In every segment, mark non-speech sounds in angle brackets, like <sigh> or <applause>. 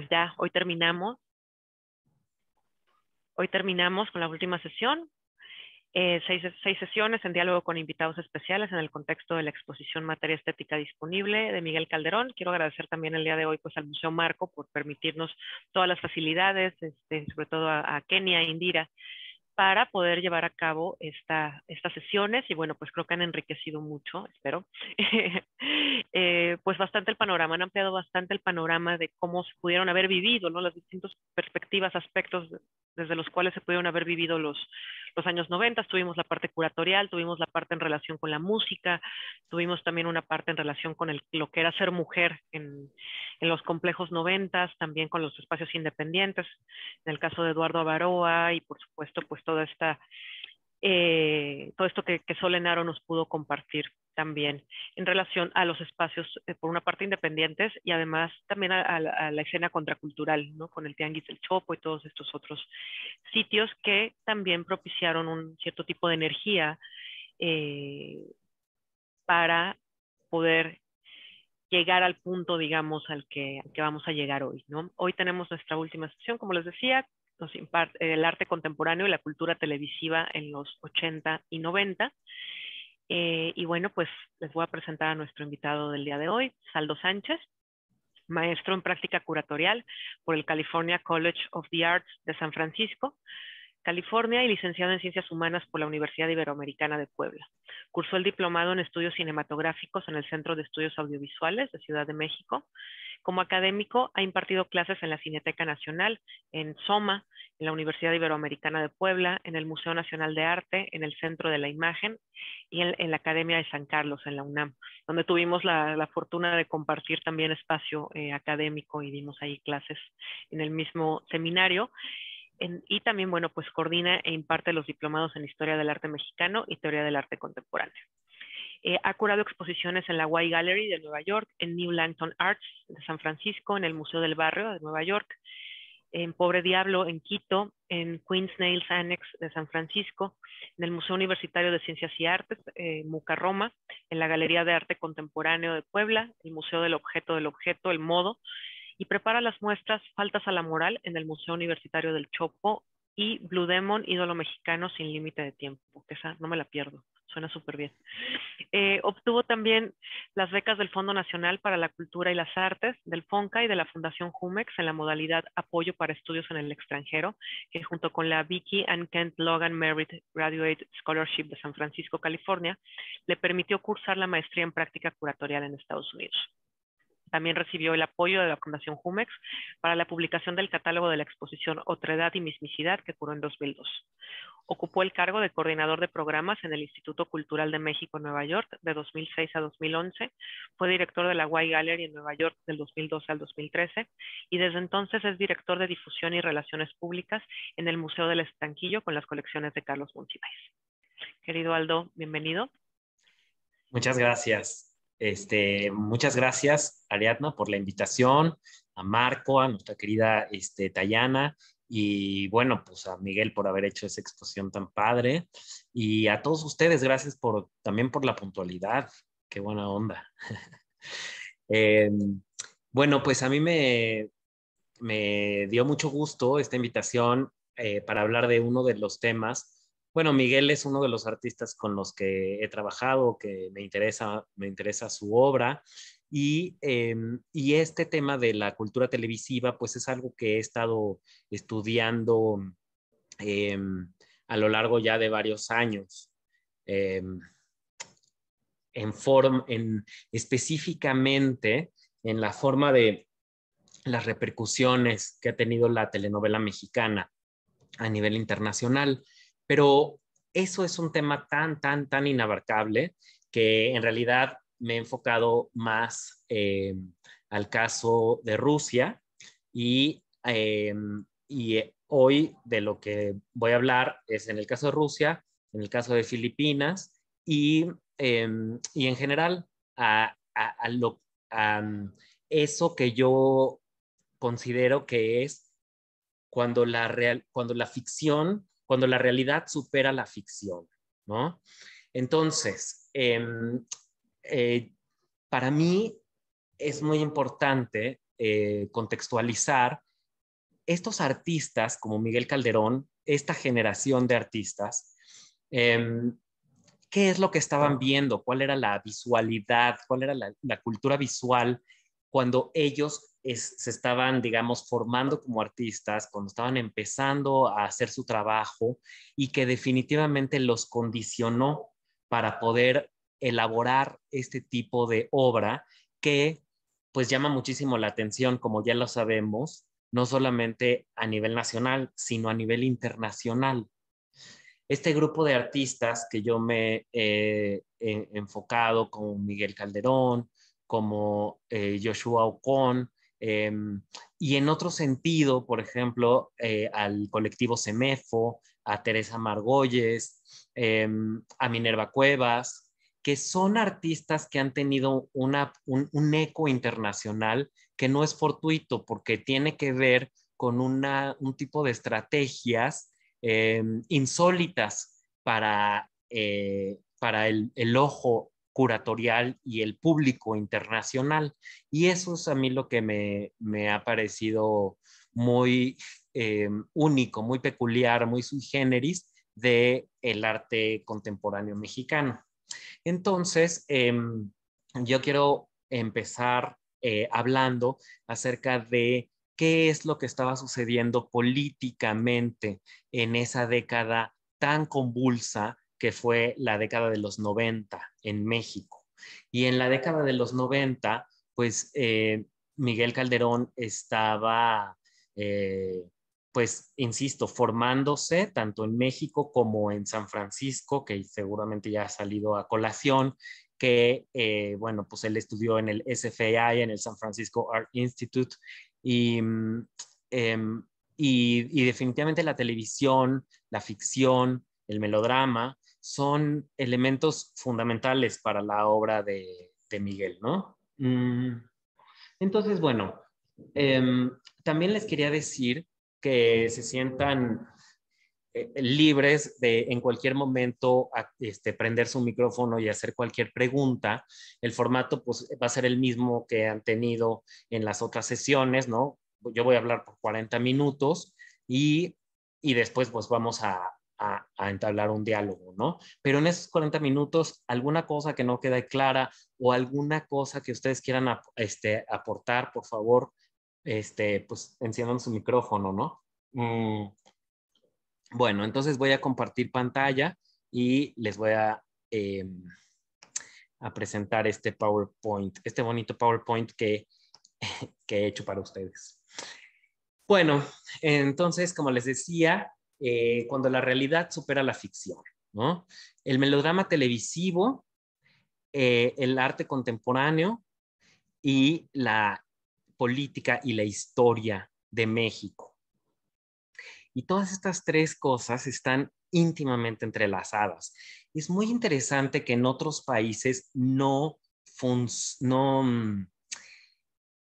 pues ya, hoy terminamos. Hoy terminamos con la última sesión. Eh, seis, sesiones en diálogo con invitados especiales en el contexto de la exposición Materia Estética Disponible de Miguel Calderón. Quiero agradecer también el día de hoy pues, al Museo Marco por permitirnos todas las facilidades, este, sobre todo a, a Kenia e Indira, para poder llevar a cabo esta, estas sesiones y bueno, pues creo que han enriquecido mucho, espero, <laughs> eh, pues bastante el panorama, han ampliado bastante el panorama de cómo se pudieron haber vivido, ¿no? Las distintas perspectivas, aspectos desde los cuales se pudieron haber vivido los, los años 90, tuvimos la parte curatorial, tuvimos la parte en relación con la música, tuvimos también una parte en relación con el, lo que era ser mujer en, los complejos noventas, también con los espacios independientes, en el caso de Eduardo Avaroa y por supuesto, pues esta, eh, todo esto que, Solenaro nos pudo compartir también en relación a los espacios, eh, por una parte independientes y además también a, la, escena contracultural, ¿no? con el Tianguis del Chopo y todos estos otros sitios que también propiciaron un cierto tipo de energía eh, para poder llegar al punto, digamos, al que, vamos a llegar hoy. ¿no? Hoy tenemos nuestra última sesión, como les decía, nos eh, el arte contemporáneo y la cultura televisiva en los 80 y 90. Eh, y bueno, pues les voy a presentar a nuestro invitado del día de hoy, Saldo Sánchez, maestro en práctica curatorial por el California College of the Arts de San Francisco, California, y licenciado en Ciencias Humanas por la Universidad Iberoamericana de Puebla. Cursó el diplomado en estudios cinematográficos en el Centro de Estudios Audiovisuales de Ciudad de México como académico ha impartido clases en la Cineteca Nacional, en SOMA, en la Universidad Iberoamericana de Puebla, en el Museo Nacional de Arte, en el Centro de la Imagen y en, la Academia de San Carlos, en la UNAM, donde tuvimos la, fortuna de compartir también espacio eh, académico y dimos ahí clases en el mismo seminario. y también, bueno, pues coordina e imparte los diplomados en Historia del Arte Mexicano y Teoría del Arte Contemporáneo. Eh, ha curado exposiciones en la White Gallery de Nueva York, en New Langton Arts de San Francisco, en el Museo del Barrio de Nueva York, en Pobre Diablo en Quito, en Queen's Nails Annex de San Francisco, en el Museo Universitario de Ciencias y Artes, eh, Muca Roma, en la Galería de Arte Contemporáneo de Puebla, el Museo del Objeto del Objeto, el Modo, y prepara las muestras Faltas a la Moral en el Museo Universitario del Chopo y Blue Demon, ídolo mexicano sin límite de tiempo, que esa no me la pierdo suena súper bien. Eh, obtuvo también las becas del Fondo Nacional para la Cultura y las Artes, del FONCA y de la Fundación Jumex en la modalidad Apoyo para Estudios en el Extranjero, que junto con la Vicky and Kent Logan Merit Graduate Scholarship de San Francisco, California, le permitió cursar la maestría en práctica curatorial en Estados Unidos. También recibió el apoyo de la Fundación Jumex para la publicación del catálogo de la exposición Otredad y Mismicidad que curó en 2002. Ocupó el cargo de coordinador de programas en el Instituto Cultural de México en Nueva York de 2006 a 2011. Fue director de la Y Gallery en Nueva York del 2012 al 2013 y desde entonces es director de difusión y relaciones públicas en el Museo del Estanquillo con las colecciones de Carlos Monsiváis. Querido Aldo, bienvenido. Muchas gracias. Este, muchas gracias, Ariadna, por la invitación, a Marco, a nuestra querida este, Tayana, y bueno, pues a Miguel por haber hecho esa exposición tan padre, y a todos ustedes, gracias por, también por la puntualidad, qué buena onda. <laughs> Em, bueno, pues a mí me, me dio mucho gusto esta invitación eh, para hablar de uno de los temas bueno, Miguel es uno de los artistas con los que he trabajado, que me interesa, me interesa su obra. Y, em, este tema de la cultura televisiva, pues es algo que he estado estudiando em, a lo largo ya de varios años. Em, en específicamente en la forma de las repercusiones que ha tenido la telenovela mexicana a nivel internacional. Pero eso es un tema tan, tan, tan inabarcable que en realidad me he enfocado más eh, al caso de Rusia y, eh, y eh, hoy de lo que voy a hablar es en el caso de Rusia, en el caso de Filipinas y, en general a, lo, eso que yo considero que es cuando la, real, cuando la ficción cuando la realidad supera la ficción, ¿no? Entonces, em, eh, para mí es muy importante eh, contextualizar estos artistas como Miguel Calderón, esta generación de artistas, em, qué es lo que estaban viendo, cuál era la visualidad, cuál era la, la cultura visual cuando ellos se estaban, digamos, formando como artistas, cuando estaban empezando a hacer su trabajo y que definitivamente los condicionó para poder elaborar este tipo de obra que pues llama muchísimo la atención, como ya lo sabemos, no solamente a nivel nacional, sino a nivel internacional. Este grupo de artistas que yo me he enfocado, como Miguel Calderón, como eh, Joshua Ocon, Em, y en otro sentido, por ejemplo, eh, al colectivo Semefo, a Teresa Margolles, em, a Minerva Cuevas, que son artistas que han tenido un, eco internacional que no es fortuito porque tiene que ver con un tipo de estrategias em, insólitas para, eh, para el, el ojo curatorial y el público internacional. Y eso es a mí lo que me, ha parecido muy eh, único, muy peculiar, muy sui generis del el arte contemporáneo mexicano. Entonces, em, yo quiero empezar eh, hablando acerca de qué es lo que estaba sucediendo políticamente en esa década tan convulsa que fue la década de los 90 en México. Y en la década de los 90, pues eh, Miguel Calderón estaba, eh, pues, insisto, formándose tanto en México como en San Francisco, que seguramente ya ha salido a colación, que, eh, bueno, pues él estudió en el SFAI, en el San Francisco Art Institute, mm, em, y, y definitivamente la televisión, la ficción, el melodrama, son elementos fundamentales para la obra de, Miguel, ¿no? Mm. Entonces, bueno, em, también les quería decir que se sientan eh, libres de en cualquier momento este, prender su micrófono y hacer cualquier pregunta. El formato pues, va a ser el mismo que han tenido en las otras sesiones, ¿no? Yo voy a hablar por 40 minutos y, y después pues vamos a, a, entablar un diálogo, ¿no? Pero en esos 40 minutos, alguna cosa que no quede clara o alguna cosa que ustedes quieran este, aportar, por favor, este, pues enciendan su micrófono, ¿no? Mm. Bueno, entonces voy a compartir pantalla y les voy a, em, a presentar este PowerPoint, este bonito PowerPoint que, <laughs> que he hecho para ustedes. Bueno, entonces, como les decía, eh, cuando la realidad supera la ficción, ¿no? El melodrama televisivo, eh, el arte contemporáneo y la política y la historia de México. Y todas estas tres cosas están íntimamente entrelazadas. Es muy interesante que en otros países no, no mm,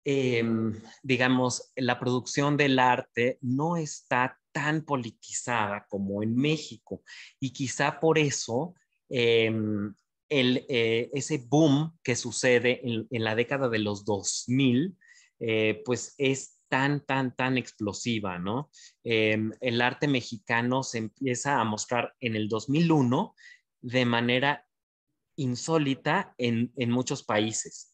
em, digamos, la producción del arte no está tan politizada como en México. Y quizá por eso em, el, eh, ese boom que sucede en, la década de los 2000, eh, pues es tan, tan, tan explosiva, ¿no? Em, el arte mexicano se empieza a mostrar en el 2001 de manera insólita en, en muchos países.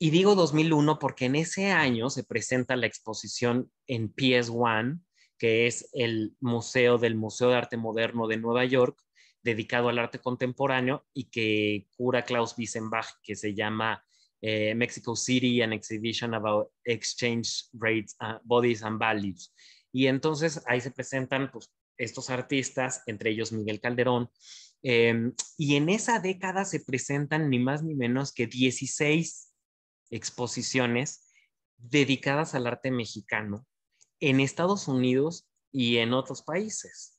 Y digo 2001 porque en ese año se presenta la exposición en PS1 que es el museo del Museo de Arte Moderno de Nueva York, dedicado al arte contemporáneo y que cura Klaus Wiesenbach, que se llama eh, Mexico City, an exhibition about exchange rates, ah, bodies and values. Y entonces ahí se presentan pues, estos artistas, entre ellos Miguel Calderón, em, y en esa década se presentan ni más ni menos que 16 exposiciones dedicadas al arte mexicano en Estados Unidos y en otros países,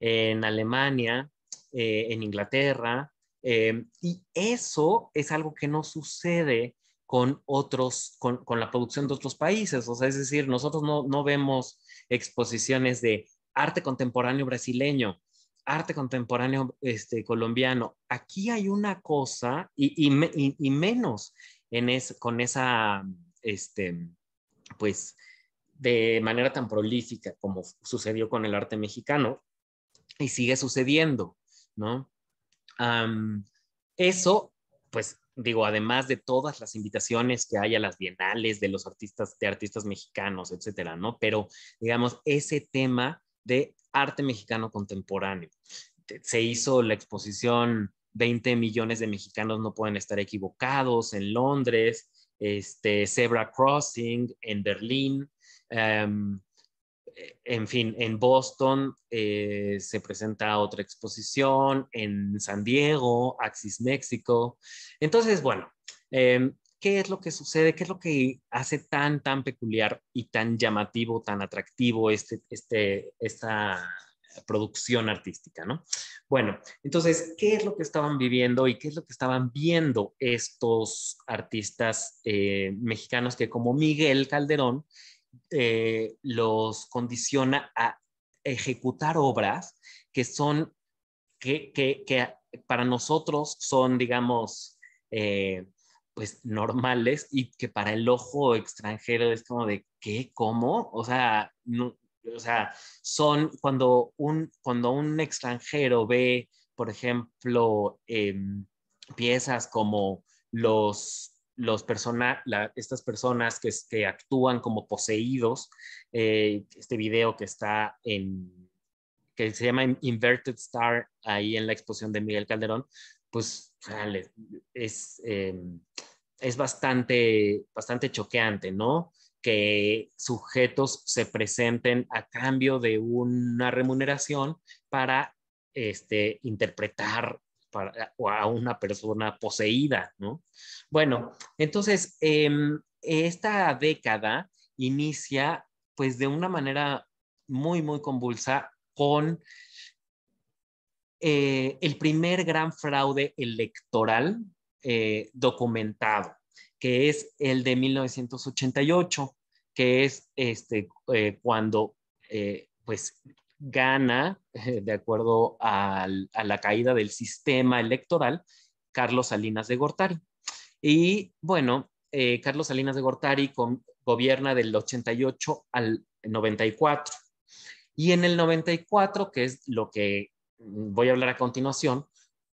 en Alemania, eh, en Inglaterra, eh, y eso es algo que no sucede con otros, con, la producción de otros países. O sea, es decir, nosotros no, vemos exposiciones de arte contemporáneo brasileño, arte contemporáneo este, colombiano. Aquí hay una cosa y, menos en con esa, este, pues, de manera tan prolífica como sucedió con el arte mexicano y sigue sucediendo, ¿no? eso, pues digo, además de todas las invitaciones que hay a las bienales de los artistas, de artistas mexicanos, etcétera, ¿no? Pero, digamos, ese tema de arte mexicano contemporáneo. Se hizo la exposición 20 millones de mexicanos no pueden estar equivocados en Londres, este, Zebra Crossing en Berlín, Em, en fin, en Boston eh, se presenta otra exposición, en San Diego, Axis México. Entonces, bueno, em, ¿qué es lo que sucede? ¿Qué es lo que hace tan, tan peculiar y tan llamativo, tan atractivo este, este, esta producción artística, Bueno, entonces, ¿qué es lo que estaban viviendo y qué es lo que estaban viendo estos artistas eh, mexicanos que como Miguel Calderón eh, los condiciona a ejecutar obras que son, que, para nosotros son, digamos, eh, pues normales y que para el ojo extranjero es como de, ¿qué? ¿Cómo? O sea, sea son cuando un, cuando un extranjero ve, por ejemplo, em, piezas como los los estas personas que, actúan como poseídos, eh, este video que está en, que se llama Inverted Star, ahí en la exposición de Miguel Calderón, pues es, em, es bastante, bastante choqueante, ¿no? que sujetos se presenten a cambio de una remuneración para este, interpretar eh, a una persona poseída, ¿no? Bueno, entonces, em, esta década inicia pues de una manera muy, muy convulsa con eh, el primer gran fraude electoral eh, documentado, que es el de 1988, que es este, cuando pues gana, eh, de acuerdo a, la caída del sistema electoral, Carlos Salinas de Gortari. Y bueno, eh, Carlos Salinas de Gortari con, gobierna del 88 al 94. Y en el 94, que es lo que mm, voy a hablar a continuación,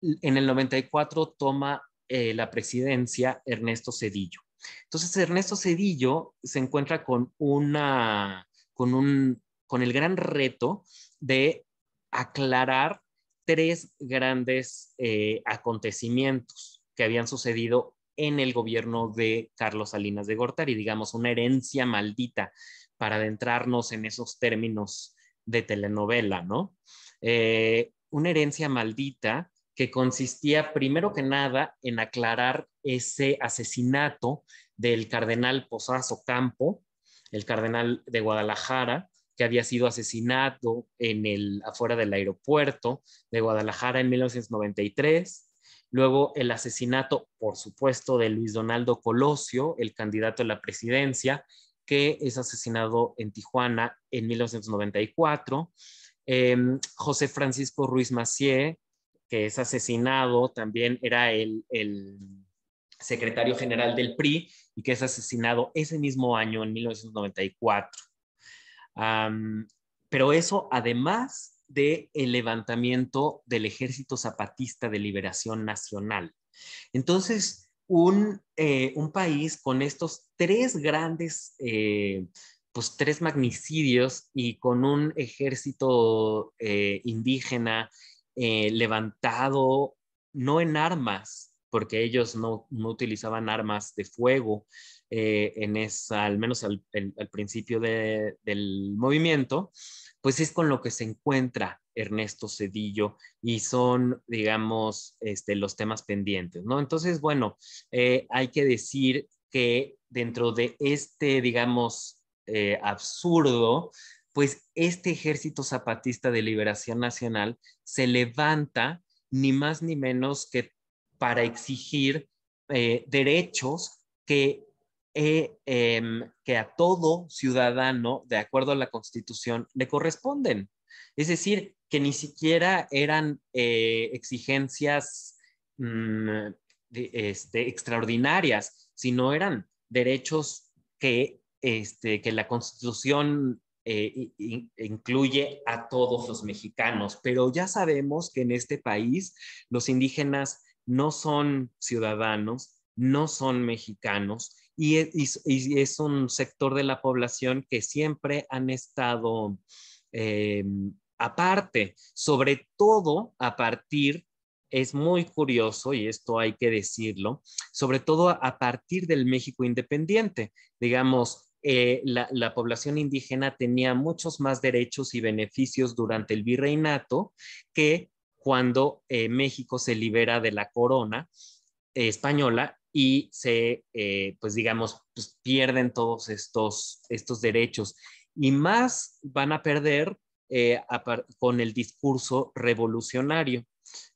en el 94 toma eh, la presidencia Ernesto Cedillo. Entonces, Ernesto Cedillo se encuentra con una, con un, con el gran reto de aclarar tres grandes eh, acontecimientos que habían sucedido en el gobierno de Carlos Salinas de Gortari, digamos, una herencia maldita para adentrarnos en esos términos de telenovela, ¿no? Eh, una herencia maldita que consistía primero que nada en aclarar ese asesinato del cardenal Posazo Campo, el cardenal de Guadalajara, había sido asesinado en el, afuera del aeropuerto de Guadalajara en 1993. Luego el asesinato, por supuesto, de Luis Donaldo Colosio, el candidato a la presidencia, que es asesinado en Tijuana en 1994. Em, José Francisco Ruiz Macié, que es asesinado, también era el, el, secretario general del PRI y que es asesinado ese mismo año, en 1994 pero eso además de el levantamiento del Ejército Zapatista de Liberación Nacional. Entonces, un, eh, país con estos tres grandes, eh, pues tres magnicidios y con un ejército eh, indígena levantado, no en armas, porque ellos no, utilizaban armas de fuego eh, en esa, al menos al, principio del movimiento, pues es con lo que se encuentra Ernesto Cedillo y son, digamos, este, los temas pendientes, ¿no? Entonces, bueno, eh, hay que decir que dentro de este, digamos, eh, absurdo, pues este ejército zapatista de liberación nacional se levanta ni más ni menos que para exigir eh, derechos eh, em, que, a todo ciudadano, de acuerdo a la Constitución, le corresponden. Es decir, que ni siquiera eran eh, exigencias mm, este, extraordinarias, sino eran derechos que, este, la Constitución incluye a todos los mexicanos, pero ya sabemos que en este país los indígenas no son ciudadanos, no son mexicanos e, y es, un sector de la población que siempre han estado eh, aparte, sobre todo a partir es muy curioso, y esto hay que decirlo, sobre todo a partir del México independiente. Digamos, eh, la, población indígena tenía muchos más derechos y beneficios durante el virreinato que cuando eh, México se libera de la corona eh, española y se, eh, pues digamos, pues, pierden todos estos, estos derechos. Y más van a perder con el discurso revolucionario.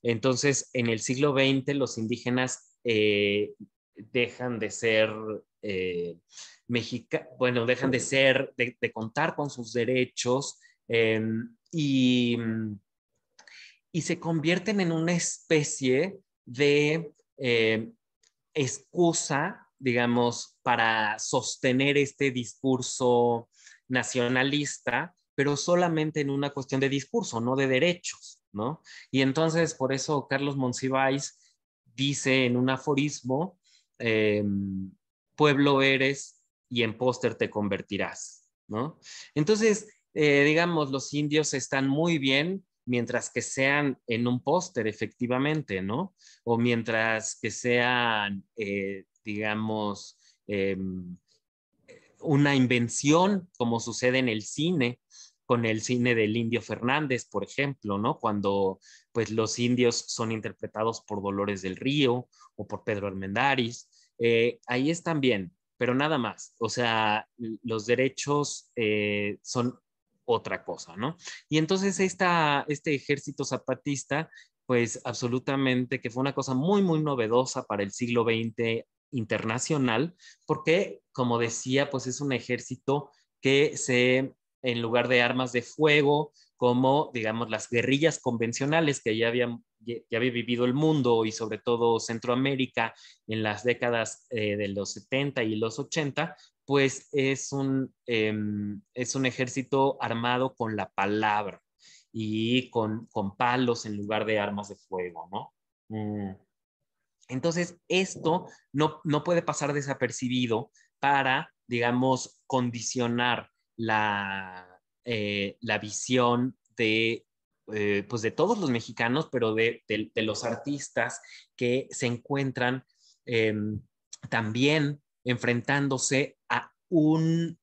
Entonces, en el siglo XX, los indígenas dejan de ser mexicanos, bueno, dejan de ser, de, de contar con sus derechos em, y mm, y se convierten en una especie de eh, excusa, digamos, para sostener este discurso nacionalista, pero solamente en una cuestión de discurso, no de derechos, ¿no? Y entonces, por eso Carlos Monsiváis dice en un aforismo, eh, pueblo eres y en póster te convertirás, ¿no? Entonces, eh, digamos, los indios están muy bien mientras que sean en un póster, efectivamente, ¿no? O mientras que sean, eh, digamos, em, una invención, como sucede en el cine, con el cine del Indio Fernández, por ejemplo, ¿no? Cuando pues los indios son interpretados por Dolores del Río o por Pedro Armendáriz. Eh, ahí están bien, pero nada más. O sea, los derechos eh, son otra cosa, ¿no? Y entonces este ejército zapatista, pues absolutamente, que fue una cosa muy, muy novedosa para el siglo XX internacional, porque, como decía, pues es un ejército que se, en lugar de armas de fuego, como, digamos, las guerrillas convencionales que ya había vivido el mundo y sobre todo Centroamérica en las décadas eh, de los 70 y los 80, pues es un, em, es un ejército armado con la palabra y con, palos en lugar de armas de fuego, ¿no? Mm. Entonces, esto no, puede pasar desapercibido para, digamos, condicionar la, eh, la visión de, eh, pues, de todos los mexicanos, pero de, los artistas que se encuentran em, también enfrentándose a, un,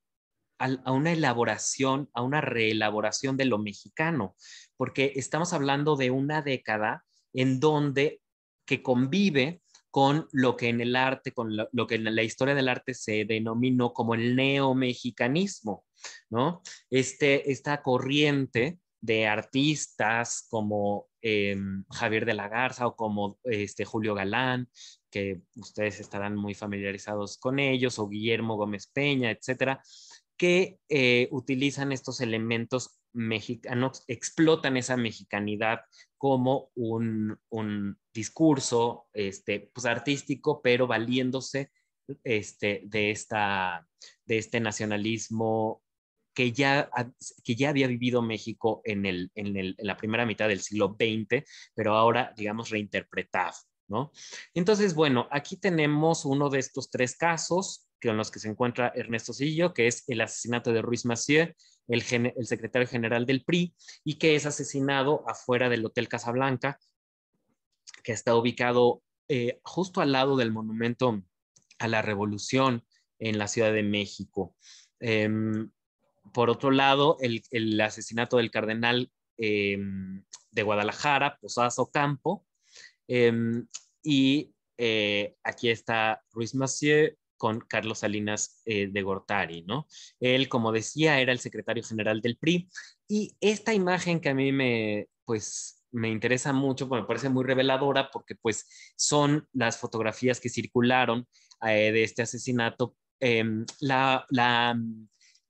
a una elaboración, a una reelaboración de lo mexicano, porque estamos hablando de una década en donde que convive con lo que en el arte, con lo, que en la historia del arte se denominó como el neomexicanismo, ¿no? Este, esta corriente de artistas como em, Javier de la Garza o como este, Julio Galán, que ustedes estarán muy familiarizados con ellos, o Guillermo Gómez Peña, etcétera, que eh, utilizan estos elementos mexicanos, explotan esa mexicanidad como un, discurso este, pues, artístico, pero valiéndose este, de, esta, de este nacionalismo que ya, que ya había vivido México en, el, en, en la primera mitad del siglo XX, pero ahora, digamos, reinterpretado, entonces, bueno, aquí tenemos uno de estos tres casos en los que se encuentra Ernesto Sillo, que es el asesinato de Ruiz Massieu, el, secretario general del PRI, y que es asesinado afuera del Hotel Casablanca, que está ubicado eh, justo al lado del monumento a la revolución en la Ciudad de México. Em, por otro lado, el, asesinato del cardenal em, de Guadalajara, Posadas Ocampo, Em, y eh, aquí está Ruiz Massieu con Carlos Salinas eh, de Gortari, ¿no? Él, como decía, era el secretario general del PRI y esta imagen que a mí me, pues, me interesa mucho, me parece muy reveladora porque pues son las fotografías que circularon eh, de este asesinato, em, la, la,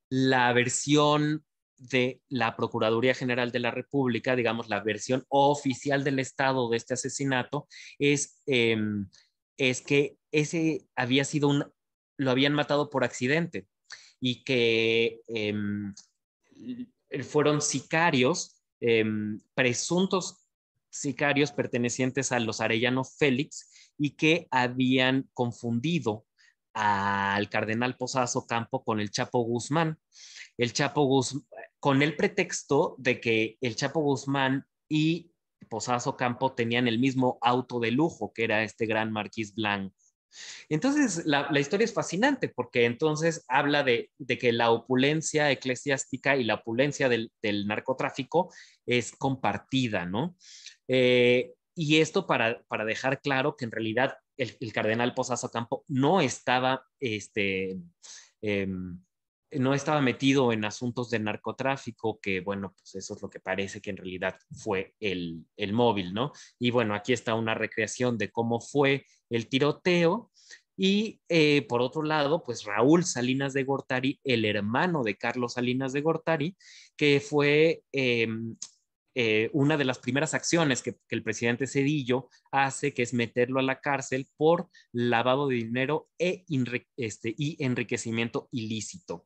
la versión de la Procuraduría General de la República, digamos, la versión oficial del Estado de este asesinato, es, em, es que ese había sido un, lo habían matado por accidente y que em, fueron sicarios, em, presuntos sicarios pertenecientes a los Arellano Félix y que habían confundido al cardenal Posazo Campo con el Chapo Guzmán. El Chapo Guzmán, con el pretexto de que el Chapo Guzmán y Posazo Campo tenían el mismo auto de lujo, que era este gran Marquis blanco. Entonces, la, historia es fascinante porque entonces habla de, que la opulencia eclesiástica y la opulencia del, narcotráfico es compartida, ¿no? Eh, y esto para, dejar claro que en realidad el, cardenal Posazo Campo no estaba este, em, no estaba metido en asuntos de narcotráfico, que bueno, pues eso es lo que parece que en realidad fue el, móvil, ¿no? Y bueno, aquí está una recreación de cómo fue el tiroteo. Y eh, por otro lado, pues Raúl Salinas de Gortari, el hermano de Carlos Salinas de Gortari, que fue em, eh, una de las primeras acciones que, el presidente Cedillo hace, que es meterlo a la cárcel por lavado de dinero e este, y enriquecimiento ilícito.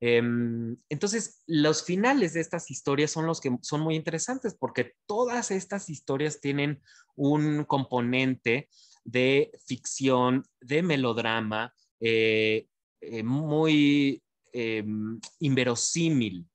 Em, entonces, los finales de estas historias son los que son muy interesantes porque todas estas historias tienen un componente de ficción, de melodrama, eh, eh, muy em, inverosímil,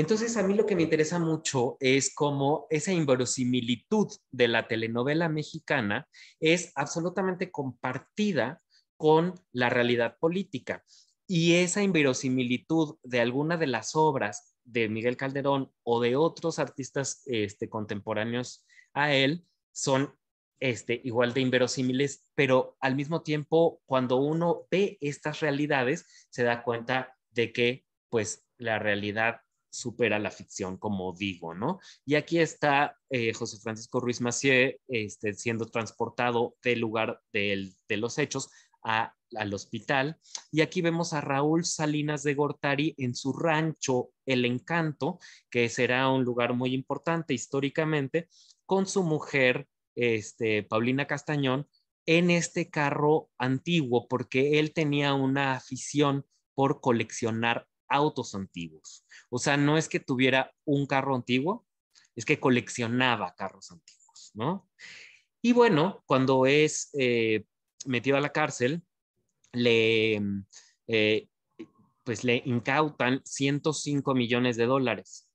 entonces, a mí lo que me interesa mucho es cómo esa inverosimilitud de la telenovela mexicana es absolutamente compartida con la realidad política. Y esa inverosimilitud de alguna de las obras de Miguel Calderón o de otros artistas este, contemporáneos a él son este, igual de inverosímiles, pero al mismo tiempo, cuando uno ve estas realidades, se da cuenta de que pues la realidad supera la ficción, como digo, ¿no? Y aquí está eh, José Francisco Ruiz Macié este, siendo transportado del lugar de los hechos al hospital. Y aquí vemos a Raúl Salinas de Gortari en su rancho El Encanto, que será un lugar muy importante históricamente, con su mujer, este, Paulina Castañón, en este carro antiguo, porque él tenía una afición por coleccionar autos antiguos. O sea, no es que tuviera un carro antiguo, es que coleccionaba carros antiguos, ¿no? Y bueno, cuando es eh, metido a la cárcel, le, eh, pues le incautan 105 millones de dólares.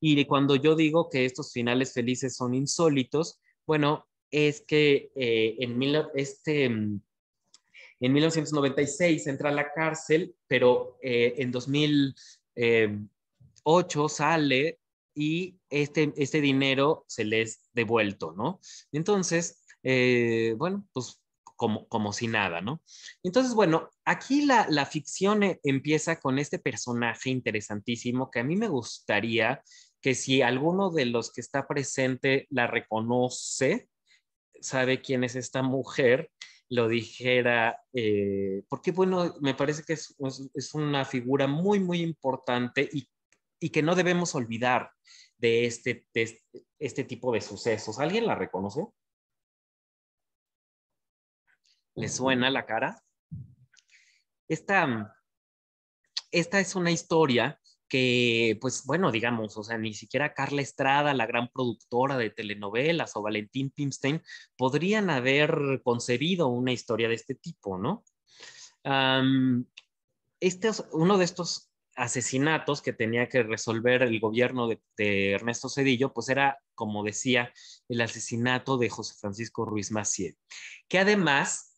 Y cuando yo digo que estos finales felices son insólitos, bueno, es que eh, en mil, este en 1996 entra a la cárcel, pero eh, en 2008 eh, sale y este, este dinero se le es devuelto, ¿no? Entonces, eh, bueno, pues como, como, si nada, ¿no? Entonces, bueno, aquí la, ficción empieza con este personaje interesantísimo que a mí me gustaría que si alguno de los que está presente la reconoce, sabe quién es esta mujer, lo dijera, eh, porque bueno, me parece que es, una figura muy, muy importante y, que no debemos olvidar de este, este, tipo de sucesos. ¿Alguien la reconoce? ¿Le suena la cara? Esta, esta es una historia que, pues bueno, digamos, o sea, ni siquiera Carla Estrada, la gran productora de telenovelas, o Valentín Pimstein, podrían haber concebido una historia de este tipo, ¿no? este uno de estos asesinatos que tenía que resolver el gobierno de, Ernesto Cedillo, pues era, como decía, el asesinato de José Francisco Ruiz Macié, que además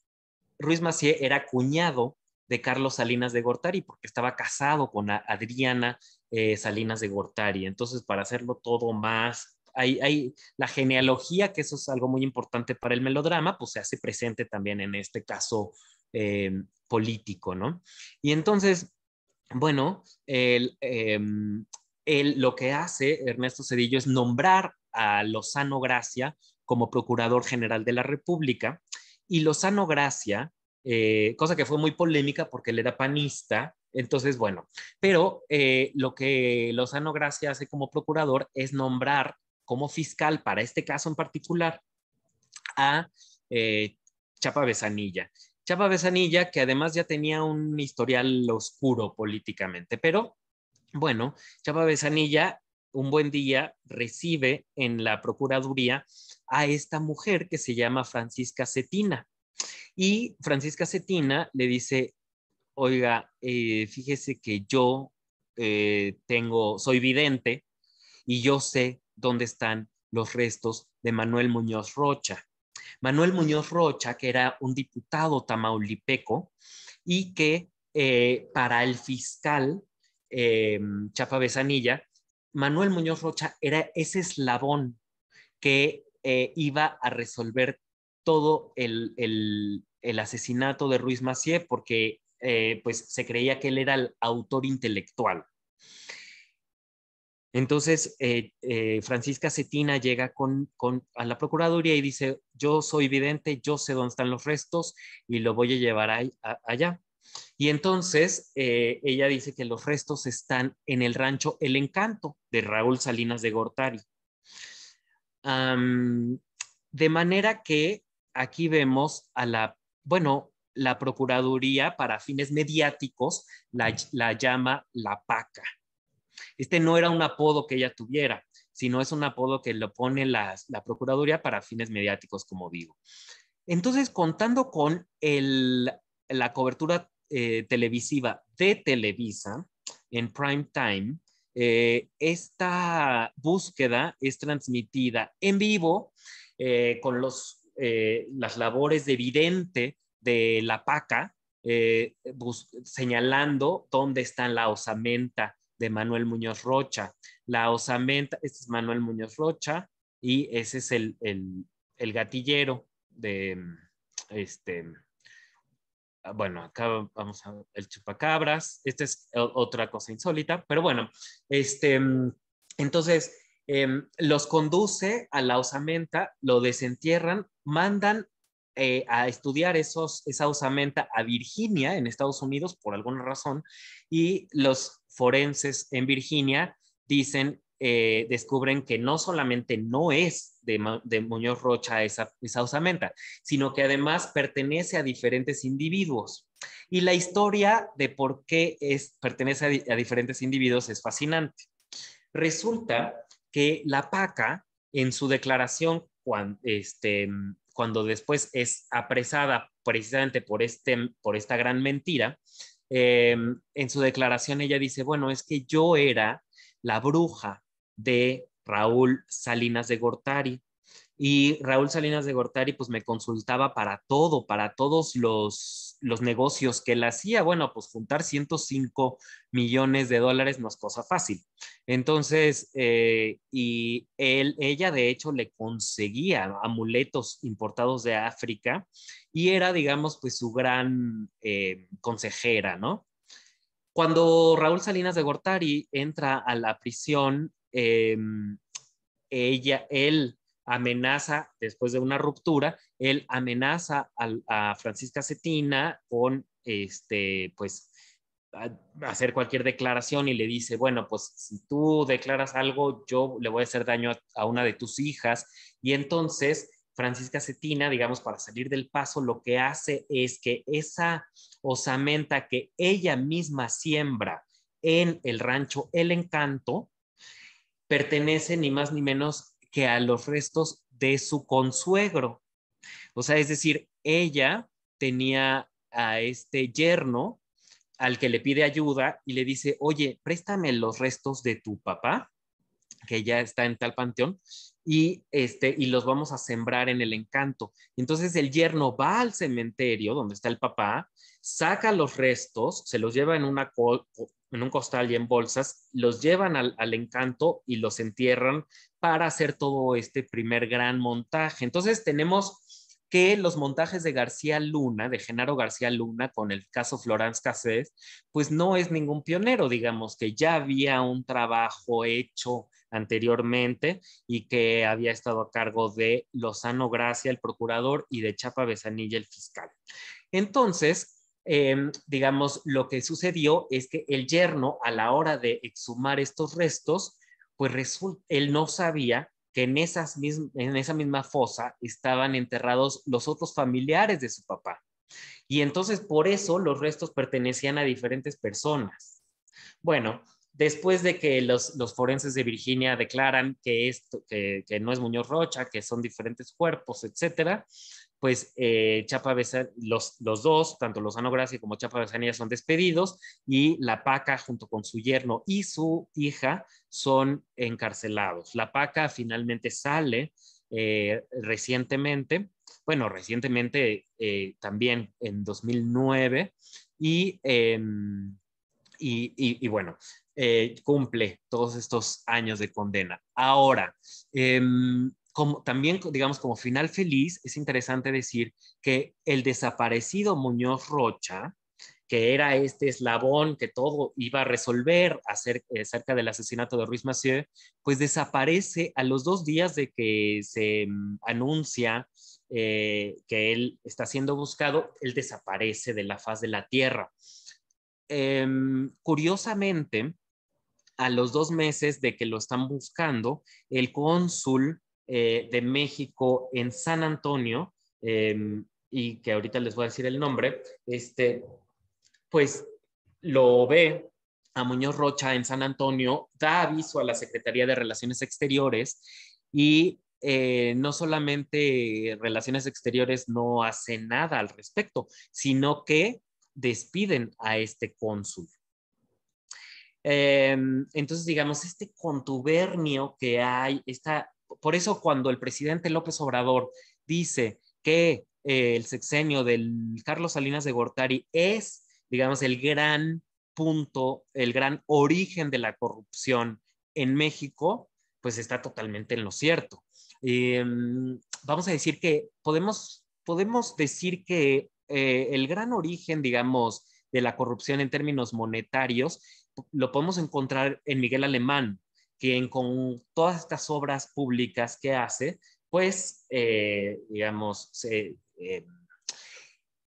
Ruiz Macié era cuñado de Carlos Salinas de Gortari, porque estaba casado con Adriana eh, Salinas de Gortari. Entonces, para hacerlo todo más, hay, hay, la genealogía, que eso es algo muy importante para el melodrama, pues se hace presente también en este caso em, político, ¿no? Y entonces, bueno, el, em, lo que hace Ernesto Cedillo es nombrar a Lozano Gracia como Procurador General de la República y Lozano Gracia eh, cosa que fue muy polémica porque él era panista. Entonces, bueno, pero eh, lo que Lozano Gracia hace como procurador es nombrar como fiscal para este caso en particular a eh, Chapa Besanilla. Chapa Besanilla, que además ya tenía un historial oscuro políticamente, pero bueno, Chapa Besanilla un buen día recibe en la Procuraduría a esta mujer que se llama Francisca Cetina. Y Francisca Cetina le dice, oiga, eh, fíjese que yo eh, tengo, soy vidente y yo sé dónde están los restos de Manuel Muñoz Rocha. Manuel Muñoz Rocha, que era un diputado tamaulipeco y que eh, para el fiscal Chapa Besanilla, Manuel Muñoz Rocha era ese eslabón que iba a resolver todo el, asesinato de Ruiz Macié porque eh, pues se creía que él era el autor intelectual. Entonces, eh, eh, Francisca Cetina llega con, a la Procuraduría y dice, yo soy vidente, yo sé dónde están los restos y lo voy a llevar allá. Y entonces ella dice que los restos están en el rancho El Encanto de Raúl Salinas de Gortari. de manera que aquí vemos a la, bueno, la Procuraduría para fines mediáticos la, llama la paca. Este no era un apodo que ella tuviera, sino es un apodo que lo pone la, Procuraduría para fines mediáticos, como digo. Entonces, contando con la cobertura eh, televisiva de Televisa en prime time, eh, esta búsqueda es transmitida en vivo eh, con los eh, las labores de vidente de la paca, eh, señalando dónde está la osamenta de Manuel Muñoz Rocha. La osamenta, este es Manuel Muñoz Rocha y ese es el, gatillero de mm, este. Ah, bueno, acá vamos a el chupacabras. Esta es otra cosa insólita, pero bueno, este, mm, entonces em, los conduce a la osamenta, lo desentierran mandan eh, a estudiar esos, esa usamenta a Virginia, en Estados Unidos, por alguna razón, y los forenses en Virginia dicen, eh, descubren que no solamente no es de, Muñoz Rocha esa, esa osamenta, sino que además pertenece a diferentes individuos. Y la historia de por qué es, pertenece a, diferentes individuos es fascinante. Resulta que la PACA, en su declaración cuando, este, cuando después es apresada precisamente por, este, por esta gran mentira, eh, en su declaración ella dice, bueno, es que yo era la bruja de Raúl Salinas de Gortari. Y Raúl Salinas de Gortari pues me consultaba para todo, para todos los los negocios que él hacía. Bueno, pues juntar 105 millones de dólares no es cosa fácil. Entonces, eh, y él, ella de hecho le conseguía amuletos importados de África y era, digamos, pues su gran eh, consejera, ¿no? Cuando Raúl Salinas de Gortari entra a la prisión, em, ella, él amenaza, después de una ruptura, él amenaza a, Francisca Cetina con, este, pues, hacer cualquier declaración y le dice, bueno, pues si tú declaras algo, yo le voy a hacer daño a una de tus hijas. Y entonces Francisca Cetina, digamos, para salir del paso, lo que hace es que esa osamenta que ella misma siembra en el rancho El Encanto, pertenece ni más ni menos que a los restos de su consuegro. O sea, es decir, ella tenía a este yerno al que le pide ayuda y le dice, oye, préstame los restos de tu papá, que ya está en tal panteón, y, este, y los vamos a sembrar en el encanto. Entonces el yerno va al cementerio donde está el papá, saca los restos, se los lleva en una en un costal y en bolsas, los llevan al, encanto y los entierran para hacer todo este primer gran montaje. Entonces tenemos que los montajes de García Luna, de Genaro García Luna, con el caso Florence Cassés, pues no es ningún pionero, digamos que ya había un trabajo hecho anteriormente y que había estado a cargo de Lozano Gracia, el procurador, y de Chapa Besanilla, el fiscal. Entonces, Em, digamos, lo que sucedió es que el yerno, a la hora de exhumar estos restos, pues resulta, él no sabía que en, esas en esa misma fosa estaban enterrados los otros familiares de su papá. Y entonces por eso los restos pertenecían a diferentes personas. Bueno, después de que los, forenses de Virginia declaran que, esto, que no es Muñoz Rocha, que son diferentes cuerpos, etcétera, pues eh, los, dos, tanto Lozano Gracia como Chapa Besanilla son despedidos y La Paca junto con su yerno y su hija son encarcelados. La Paca finalmente sale eh, recientemente, bueno, recientemente eh, también en 2009 em, y, y, y bueno, cumple todos estos años de condena. Ahora, em, también, digamos, como final feliz, es interesante decir que el desaparecido Muñoz Rocha, que era este eslabón que todo iba a resolver acerca eh, del asesinato de Ruiz Massieu, pues desaparece a los dos días de que se mm, anuncia eh, que él está siendo buscado, él desaparece de la faz de la tierra. Em, curiosamente, a los dos meses de que lo están buscando, el cónsul eh, de México en San Antonio, em, y que ahorita les voy a decir el nombre, este, pues lo ve a Muñoz Rocha en San Antonio, da aviso a la Secretaría de Relaciones Exteriores y eh, no solamente Relaciones Exteriores no hace nada al respecto, sino que despiden a este cónsul. Em, entonces, digamos, este contubernio que hay, esta por eso cuando el presidente López Obrador dice que eh, el sexenio del Carlos Salinas de Gortari es, digamos, el gran punto, el gran origen de la corrupción en México, pues está totalmente en lo cierto. Em, vamos a decir que podemos, podemos decir que eh, el gran origen, digamos, de la corrupción en términos monetarios, lo podemos encontrar en Miguel Alemán, quien con todas estas obras públicas que hace, pues, eh, digamos, eh,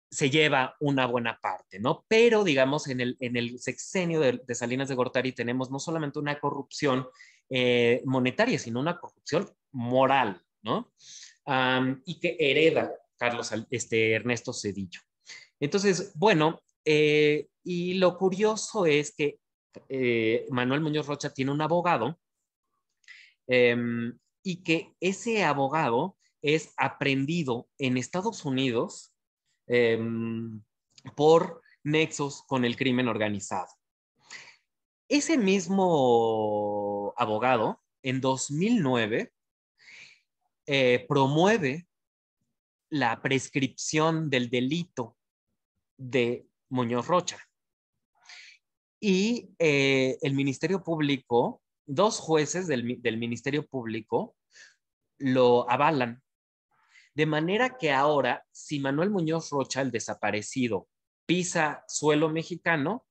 se, lleva una buena parte, ¿no? Pero, digamos, en el, en el sexenio de, Salinas de Gortari tenemos no solamente una corrupción eh, monetaria, sino una corrupción moral, ¿no? y que hereda Carlos, este, Ernesto Cedillo. Entonces, bueno, y lo curioso es que Manuel Muñoz Rocha tiene un abogado Em, y que ese abogado es aprendido en Estados Unidos em, por nexos con el crimen organizado. Ese mismo abogado, en 2009, eh, promueve la prescripción del delito de Muñoz Rocha. Y eh, el Ministerio Público dos jueces del, del Ministerio Público lo avalan. De manera que ahora, si Manuel Muñoz Rocha, el desaparecido, pisa suelo mexicano,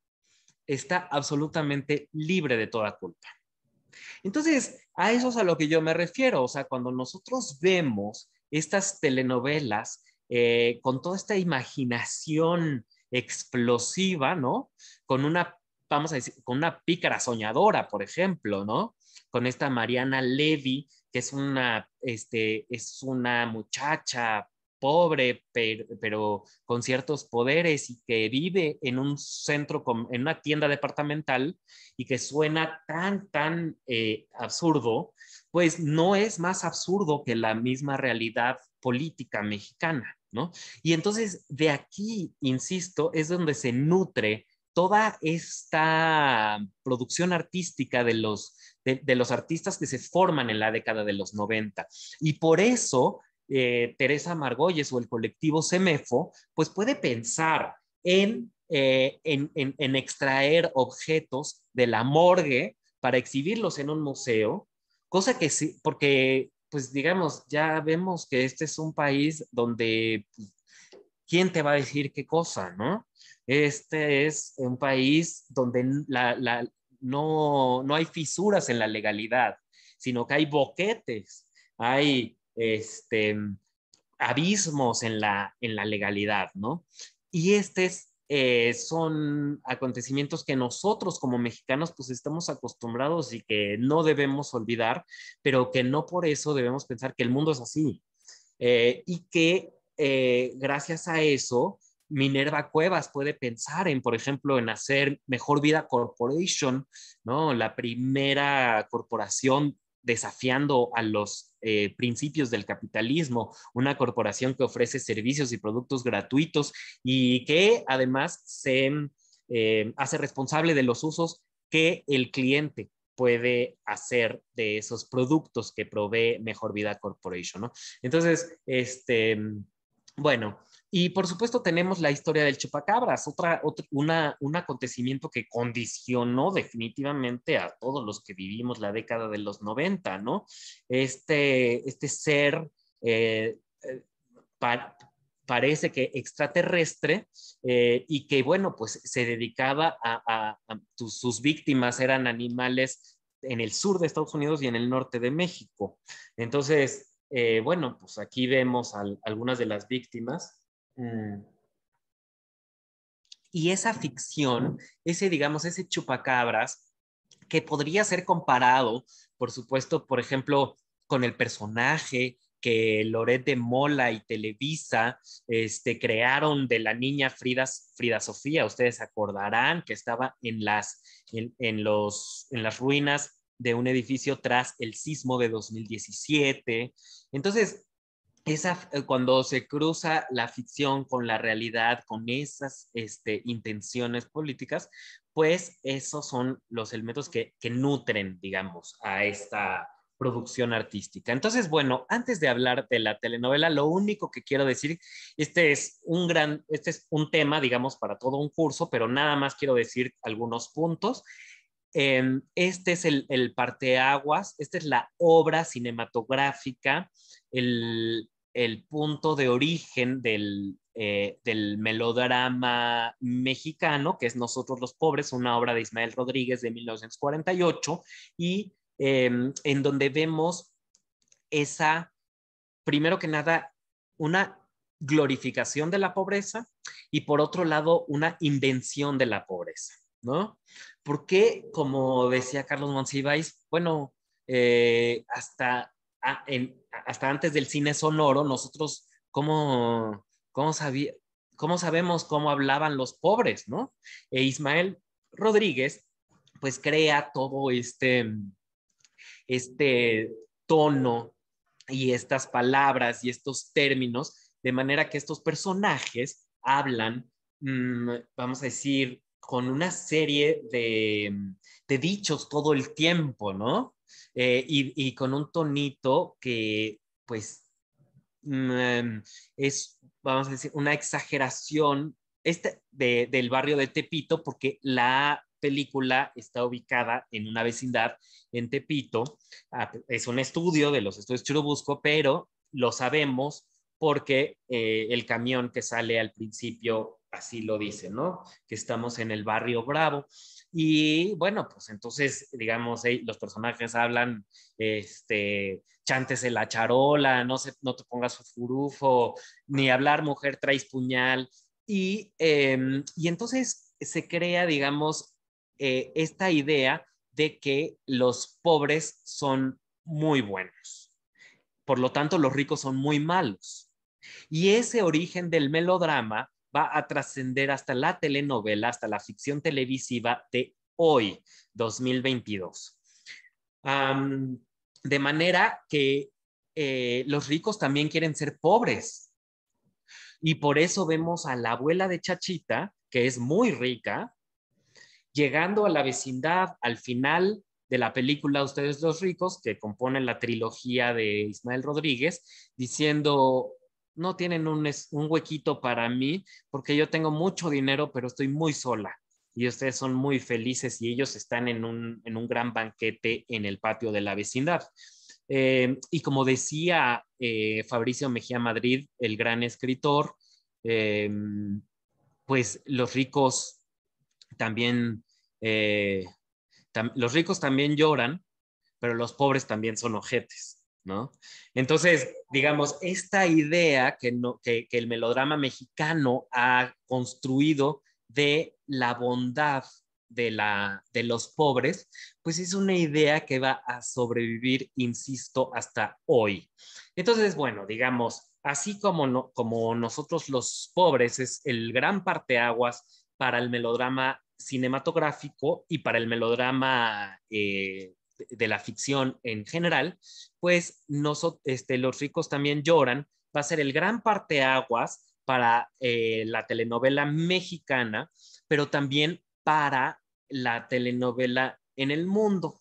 está absolutamente libre de toda culpa. Entonces, a eso es a lo que yo me refiero, o sea, cuando nosotros vemos estas telenovelas eh, con toda esta imaginación explosiva, ¿no? Con una vamos a decir, con una pícara soñadora, por ejemplo, ¿no? Con esta Mariana Levy, que es una, este, es una muchacha pobre, pero, con ciertos poderes y que vive en un centro, en una tienda departamental y que suena tan, tan eh, absurdo, pues no es más absurdo que la misma realidad política mexicana, ¿no? Y entonces de aquí, insisto, es donde se nutre toda esta producción artística de los, de, los artistas que se forman en la década de los 90. Y por eso eh, Teresa Margolles o el colectivo CEMEFO pues puede pensar eh, en, en, extraer objetos de la morgue para exhibirlos en un museo, cosa que sí, porque pues digamos, ya vemos que este es un país donde pues, ¿quién te va a decir qué cosa, no? Este es un país donde no, no hay fisuras en la legalidad, sino que hay boquetes, hay este, abismos en la, en la legalidad, ¿no? Y estos eh, son acontecimientos que nosotros como mexicanos pues estamos acostumbrados y que no debemos olvidar, pero que no por eso debemos pensar que el mundo es así eh, y que eh, gracias a eso, Minerva Cuevas puede pensar en, por ejemplo, en hacer Mejor Vida Corporation, ¿no? La primera corporación desafiando a los eh, principios del capitalismo, una corporación que ofrece servicios y productos gratuitos y que además se eh, hace responsable de los usos que el cliente puede hacer de esos productos que provee Mejor Vida Corporation, ¿no? Entonces, este, bueno, y por supuesto tenemos la historia del chupacabras, otra, un acontecimiento que condicionó definitivamente a todos los que vivimos la década de los 90, ¿no? Este, este ser eh, eh, parece que extraterrestre eh, y que, bueno, pues se dedicaba a, sus víctimas, eran animales en el sur de Estados Unidos y en el norte de México. Entonces, eh, bueno, pues aquí vemos algunas de las víctimas. Mm. Y esa ficción, ese, digamos, ese chupacabras, que podría ser comparado, por supuesto, por ejemplo, con el personaje que Loret de Mola y Televisa este, crearon de la niña Frida, Sofía. Ustedes acordarán que estaba en las, en los, en las ruinas de un edificio tras el sismo de 2017. Entonces, esa, eh, cuando se cruza la ficción con la realidad, con esas este, intenciones políticas, pues esos son los elementos que, que nutren, digamos, a esta producción artística. Entonces, bueno, antes de hablar de la telenovela, lo único que quiero decir, este es un gran, este es un tema, digamos, para todo un curso, pero nada más quiero decir algunos puntos. Em, este es el, parteaguas, esta es la obra cinematográfica, el, punto de origen eh, del, melodrama mexicano, que es Nosotros los Pobres, una obra de Ismael Rodríguez de 1948, y em, en donde vemos esa, primero que nada, una glorificación de la pobreza y por otro lado, una invención de la pobreza. ¿no? Porque, como decía Carlos Monsiváis, bueno, eh, hasta, ah, hasta antes del cine sonoro, nosotros, ¿cómo, sabemos cómo hablaban los pobres, ¿no? E Ismael Rodríguez, pues crea todo este, este tono y estas palabras y estos términos, de manera que estos personajes hablan, mm, vamos a decir, con una serie de, mm, de dichos todo el tiempo, ¿no? Eh, y, y, con un tonito que, pues, mm, es, vamos a decir, una exageración este, de, del barrio de Tepito, porque la película está ubicada en una vecindad en Tepito. Ah, es un estudio de los estudios Churubusco, pero lo sabemos porque eh, el camión que sale al principio así lo dice, ¿no? Que estamos en el barrio Bravo. Y bueno, pues entonces, digamos, los personajes hablan, este, en la charola, no, se, no te pongas furufo, ni hablar mujer traes puñal. Y, em, entonces se crea, digamos, eh, esta idea de que los pobres son muy buenos. Por lo tanto, los ricos son muy malos. Y ese origen del melodrama va a trascender hasta la telenovela, hasta la ficción televisiva de hoy, 2022. de manera que eh, los ricos también quieren ser pobres. Y por eso vemos a la abuela de Chachita, que es muy rica, llegando a la vecindad al final de la película Ustedes los ricos, que componen la trilogía de Ismael Rodríguez, diciendo, no tienen un, huequito para mí porque yo tengo mucho dinero, pero estoy muy sola y ustedes son muy felices y ellos están en un, gran banquete en el patio de la vecindad. Eh, y como decía eh, Fabricio Mejía Madrid, el gran escritor, eh, pues los ricos también, los ricos también lloran, pero los pobres también son ojetes. ¿no? Entonces, digamos, esta idea que, no, que, el melodrama mexicano ha construido de la bondad de, la, de los pobres, pues es una idea que va a sobrevivir, insisto, hasta hoy. Entonces, bueno, digamos, así como, no, como nosotros los pobres es el gran parteaguas para el melodrama cinematográfico y para el melodrama eh, de la ficción en general, pues este, los ricos también lloran, va a ser el gran parteaguas para eh, la telenovela mexicana, pero también para la telenovela en el mundo.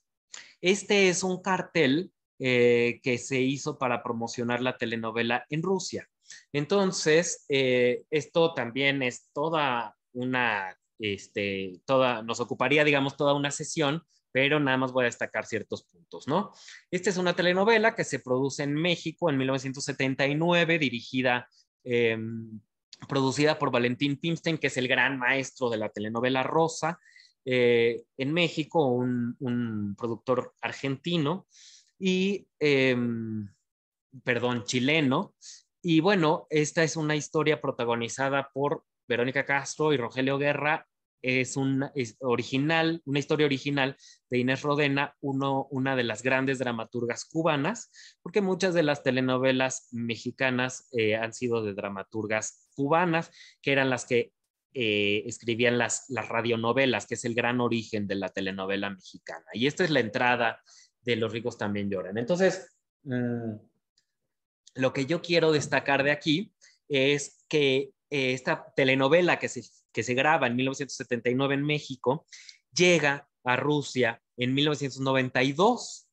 Este es un cartel eh, que se hizo para promocionar la telenovela en Rusia. Entonces, eh, esto también es toda una, este, nos ocuparía, digamos, toda una sesión pero nada más voy a destacar ciertos puntos, ¿no? Esta es una telenovela que se produce en México en 1979, dirigida, em, producida por Valentín Pimstein, que es el gran maestro de la telenovela Rosa, eh, en México, un, productor argentino y, em, perdón, chileno. Y bueno, esta es una historia protagonizada por Verónica Castro y Rogelio Guerra es, original, una historia original de Inés Rodena, uno, una de las grandes dramaturgas cubanas, porque muchas de las telenovelas mexicanas eh, han sido de dramaturgas cubanas, que eran las que eh, escribían las, las radionovelas, que es el gran origen de la telenovela mexicana. Y esta es la entrada de Los ricos también lloran. Entonces, mm, lo que yo quiero destacar de aquí es que eh, esta telenovela que se que se graba en 1979 en México, llega a Rusia en 1992.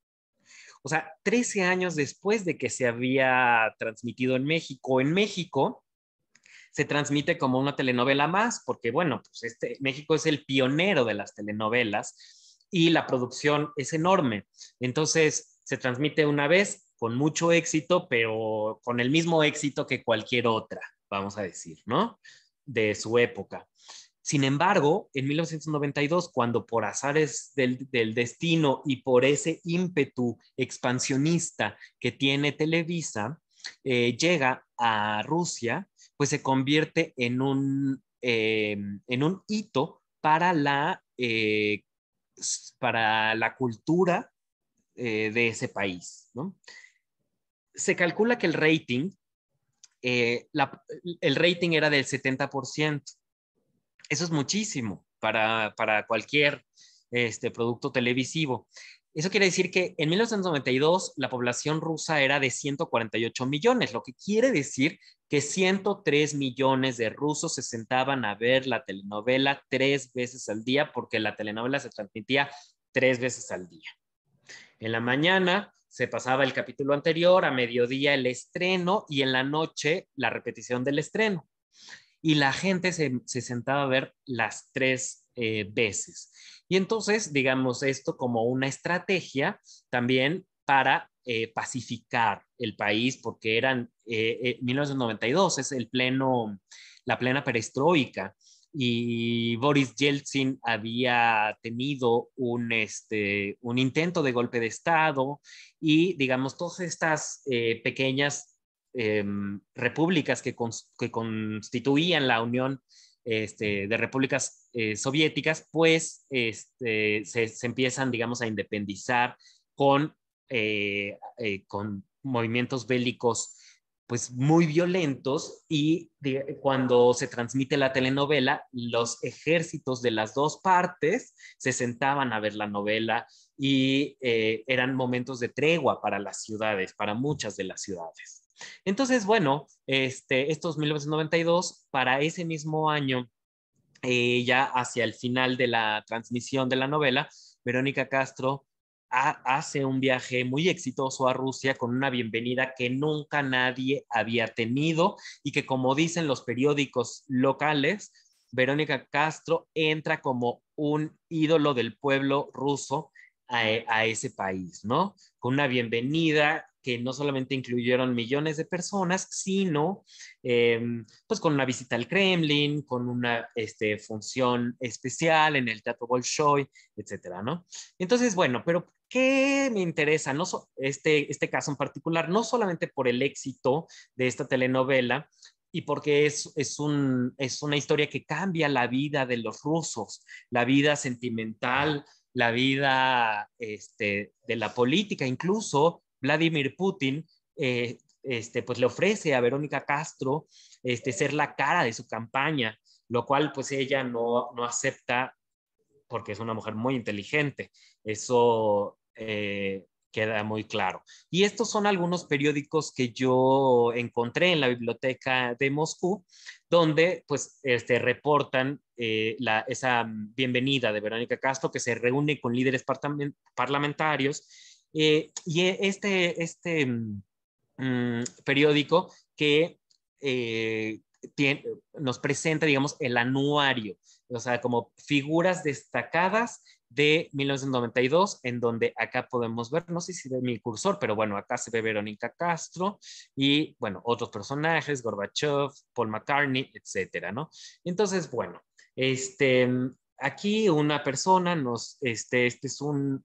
O sea, 13 años después de que se había transmitido en México. En México se transmite como una telenovela más, porque bueno, pues este, México es el pionero de las telenovelas y la producción es enorme. Entonces, se transmite una vez con mucho éxito, pero con el mismo éxito que cualquier otra, vamos a decir, ¿no? de su época. Sin embargo, en 1992, cuando por azares del, destino y por ese ímpetu expansionista que tiene Televisa, eh, llega a Rusia, pues se convierte en un, eh, en un hito para la, eh, para la cultura de ese país. Se calcula que el rating eh, el rating era del 70%. Eso es muchísimo para, para cualquier este, producto televisivo. Eso quiere decir que en 1992 la población rusa era de 148 millones, lo que quiere decir que 103 millones de rusos se sentaban a ver la telenovela tres veces al día porque la telenovela se transmitía tres veces al día. En la mañana, se pasaba el capítulo anterior, a mediodía el estreno y en la noche la repetición del estreno. Y la gente se, sentaba a ver las tres eh, veces. Y entonces, digamos esto como una estrategia también para eh, pacificar el país, porque eran 1992, eh, es el pleno, la plena perestroika, y Boris Yeltsin había tenido este, un, intento de golpe de Estado y, digamos, todas estas eh, pequeñas em, repúblicas que, constituían la Unión este, de Repúblicas eh, Soviéticas, pues este, se, empiezan, digamos, a independizar con eh, movimientos bélicos pues muy violentos y cuando se transmite la telenovela, los ejércitos de las dos partes se sentaban a ver la novela y eh, eran momentos de tregua para las ciudades, para muchas de las ciudades. Entonces, bueno, este, estos 1992, para ese mismo año, eh, ya hacia el final de la transmisión de la novela, Verónica Castro hace un viaje muy exitoso a Rusia con una bienvenida que nunca nadie había tenido y que como dicen los periódicos locales, Verónica Castro entra como un ídolo del pueblo ruso a, e, ese país, ¿no? Con una bienvenida que no solamente incluyeron millones de personas, sino em, pues con una visita al Kremlin, con una este, función especial en el Teatro Bolshoi, etcétera, ¿no? Entonces, bueno, pero qué me interesa no este, este caso en particular? No solamente por el éxito de esta telenovela, y porque es, es, un, es una historia que cambia la vida de los rusos, la vida sentimental, la vida este, de la política. Incluso Vladimir Putin eh, este, pues le ofrece a Verónica Castro este, ser la cara de su campaña, lo cual pues ella no, no acepta porque es una mujer muy inteligente. Eso eh, queda muy claro. Y estos son algunos periódicos que yo encontré en la biblioteca de Moscú, donde pues este, reportan eh, la, esa bienvenida de Verónica Castro, que se reúne con líderes parlamentarios. Eh, y e, este, este mm, mm, periódico que nos presenta, digamos, el anuario, o sea, como figuras destacadas de 1992, en donde acá podemos ver, no sé si de mi cursor, pero bueno, acá se ve Verónica Castro y, bueno, otros personajes, Gorbachev, Paul McCartney, etcétera, ¿no? Entonces, bueno, este, aquí una persona nos, este, este es un,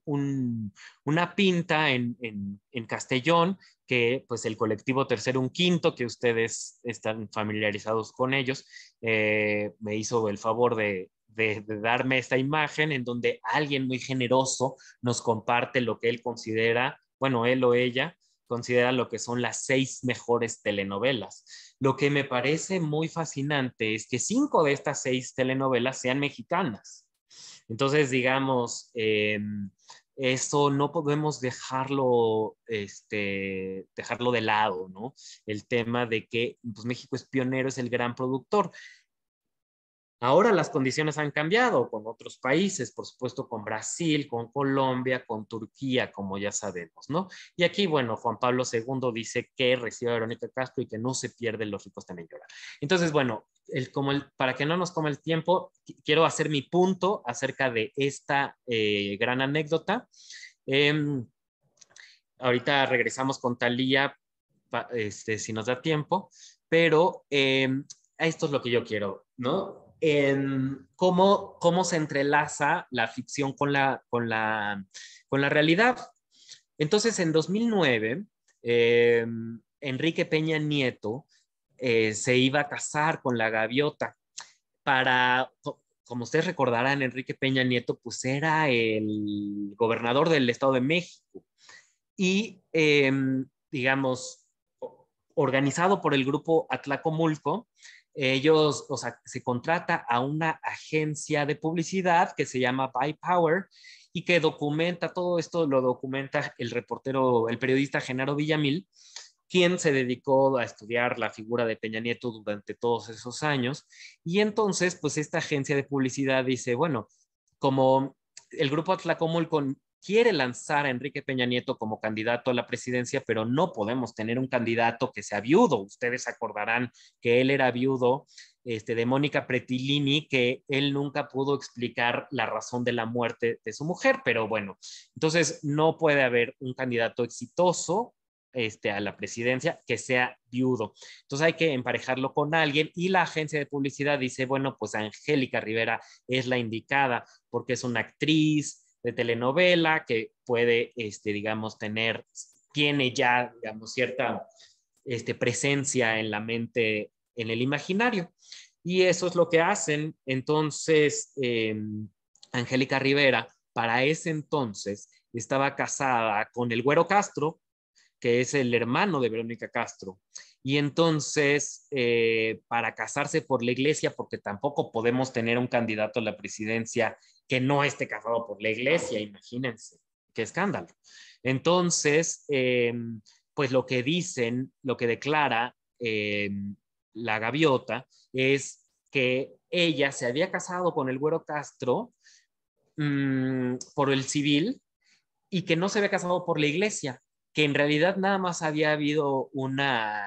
una pinta en, en, en, Castellón, que pues el colectivo Tercero Un Quinto, que ustedes están familiarizados con ellos, eh, me hizo el favor de, de, darme esta imagen en donde alguien muy generoso nos comparte lo que él considera, bueno, él o ella considera lo que son las seis mejores telenovelas. Lo que me parece muy fascinante es que cinco de estas seis telenovelas sean mexicanas. Entonces, digamos, eh, eso no podemos dejarlo, este, dejarlo de lado, ¿no? El tema de que pues, México es pionero, es el gran productor. Ahora las condiciones han cambiado con otros países, por supuesto con Brasil, con Colombia, con Turquía, como ya sabemos, ¿no? Y aquí, bueno, Juan Pablo II dice que recibe a Verónica Castro y que no se pierden los ricos también lloran. Entonces, bueno, el, como para que no nos coma el tiempo, quiero hacer mi punto acerca de esta eh, gran anécdota. Em, ahorita regresamos con Talía, este, si nos da tiempo, pero em, esto es lo que yo quiero, ¿no? en cómo, cómo se entrelaza la ficción con la, con la, con la realidad. Entonces, en 2009, em, Enrique Peña Nieto eh, se iba a casar con la gaviota para, como ustedes recordarán, Enrique Peña Nieto pues era el gobernador del Estado de México y, em, digamos, organizado por el grupo Atlacomulco, ellos, o sea, se contrata a una agencia de publicidad que se llama By Power y que documenta todo esto, lo documenta el reportero, el periodista Genaro Villamil, quien se dedicó a estudiar la figura de Peña Nieto durante todos esos años. Y entonces, pues esta agencia de publicidad dice, bueno, como el grupo con quiere lanzar a Enrique Peña Nieto como candidato a la presidencia, pero no podemos tener un candidato que sea viudo. Ustedes acordarán que él era viudo este, de Mónica Pretilini, que él nunca pudo explicar la razón de la muerte de su mujer, pero bueno, entonces no puede haber un candidato exitoso este, a la presidencia que sea viudo. Entonces hay que emparejarlo con alguien y la agencia de publicidad dice, bueno, pues Angélica Rivera es la indicada porque es una actriz, de telenovela, que puede, este, digamos, tener, tiene ya, digamos, cierta este, presencia en la mente, en el imaginario. Y eso es lo que hacen. Entonces, em, Angélica Rivera, para ese entonces, estaba casada con el Güero Castro, que es el hermano de Verónica Castro. Y entonces, eh, para casarse por la iglesia, porque tampoco podemos tener un candidato a la presidencia que no esté casado por la iglesia, imagínense, qué escándalo. Entonces, em, pues lo que dicen, lo que declara em, la gaviota es que ella se había casado con el güero Castro mm, por el civil y que no se había casado por la iglesia, que en realidad nada más había habido una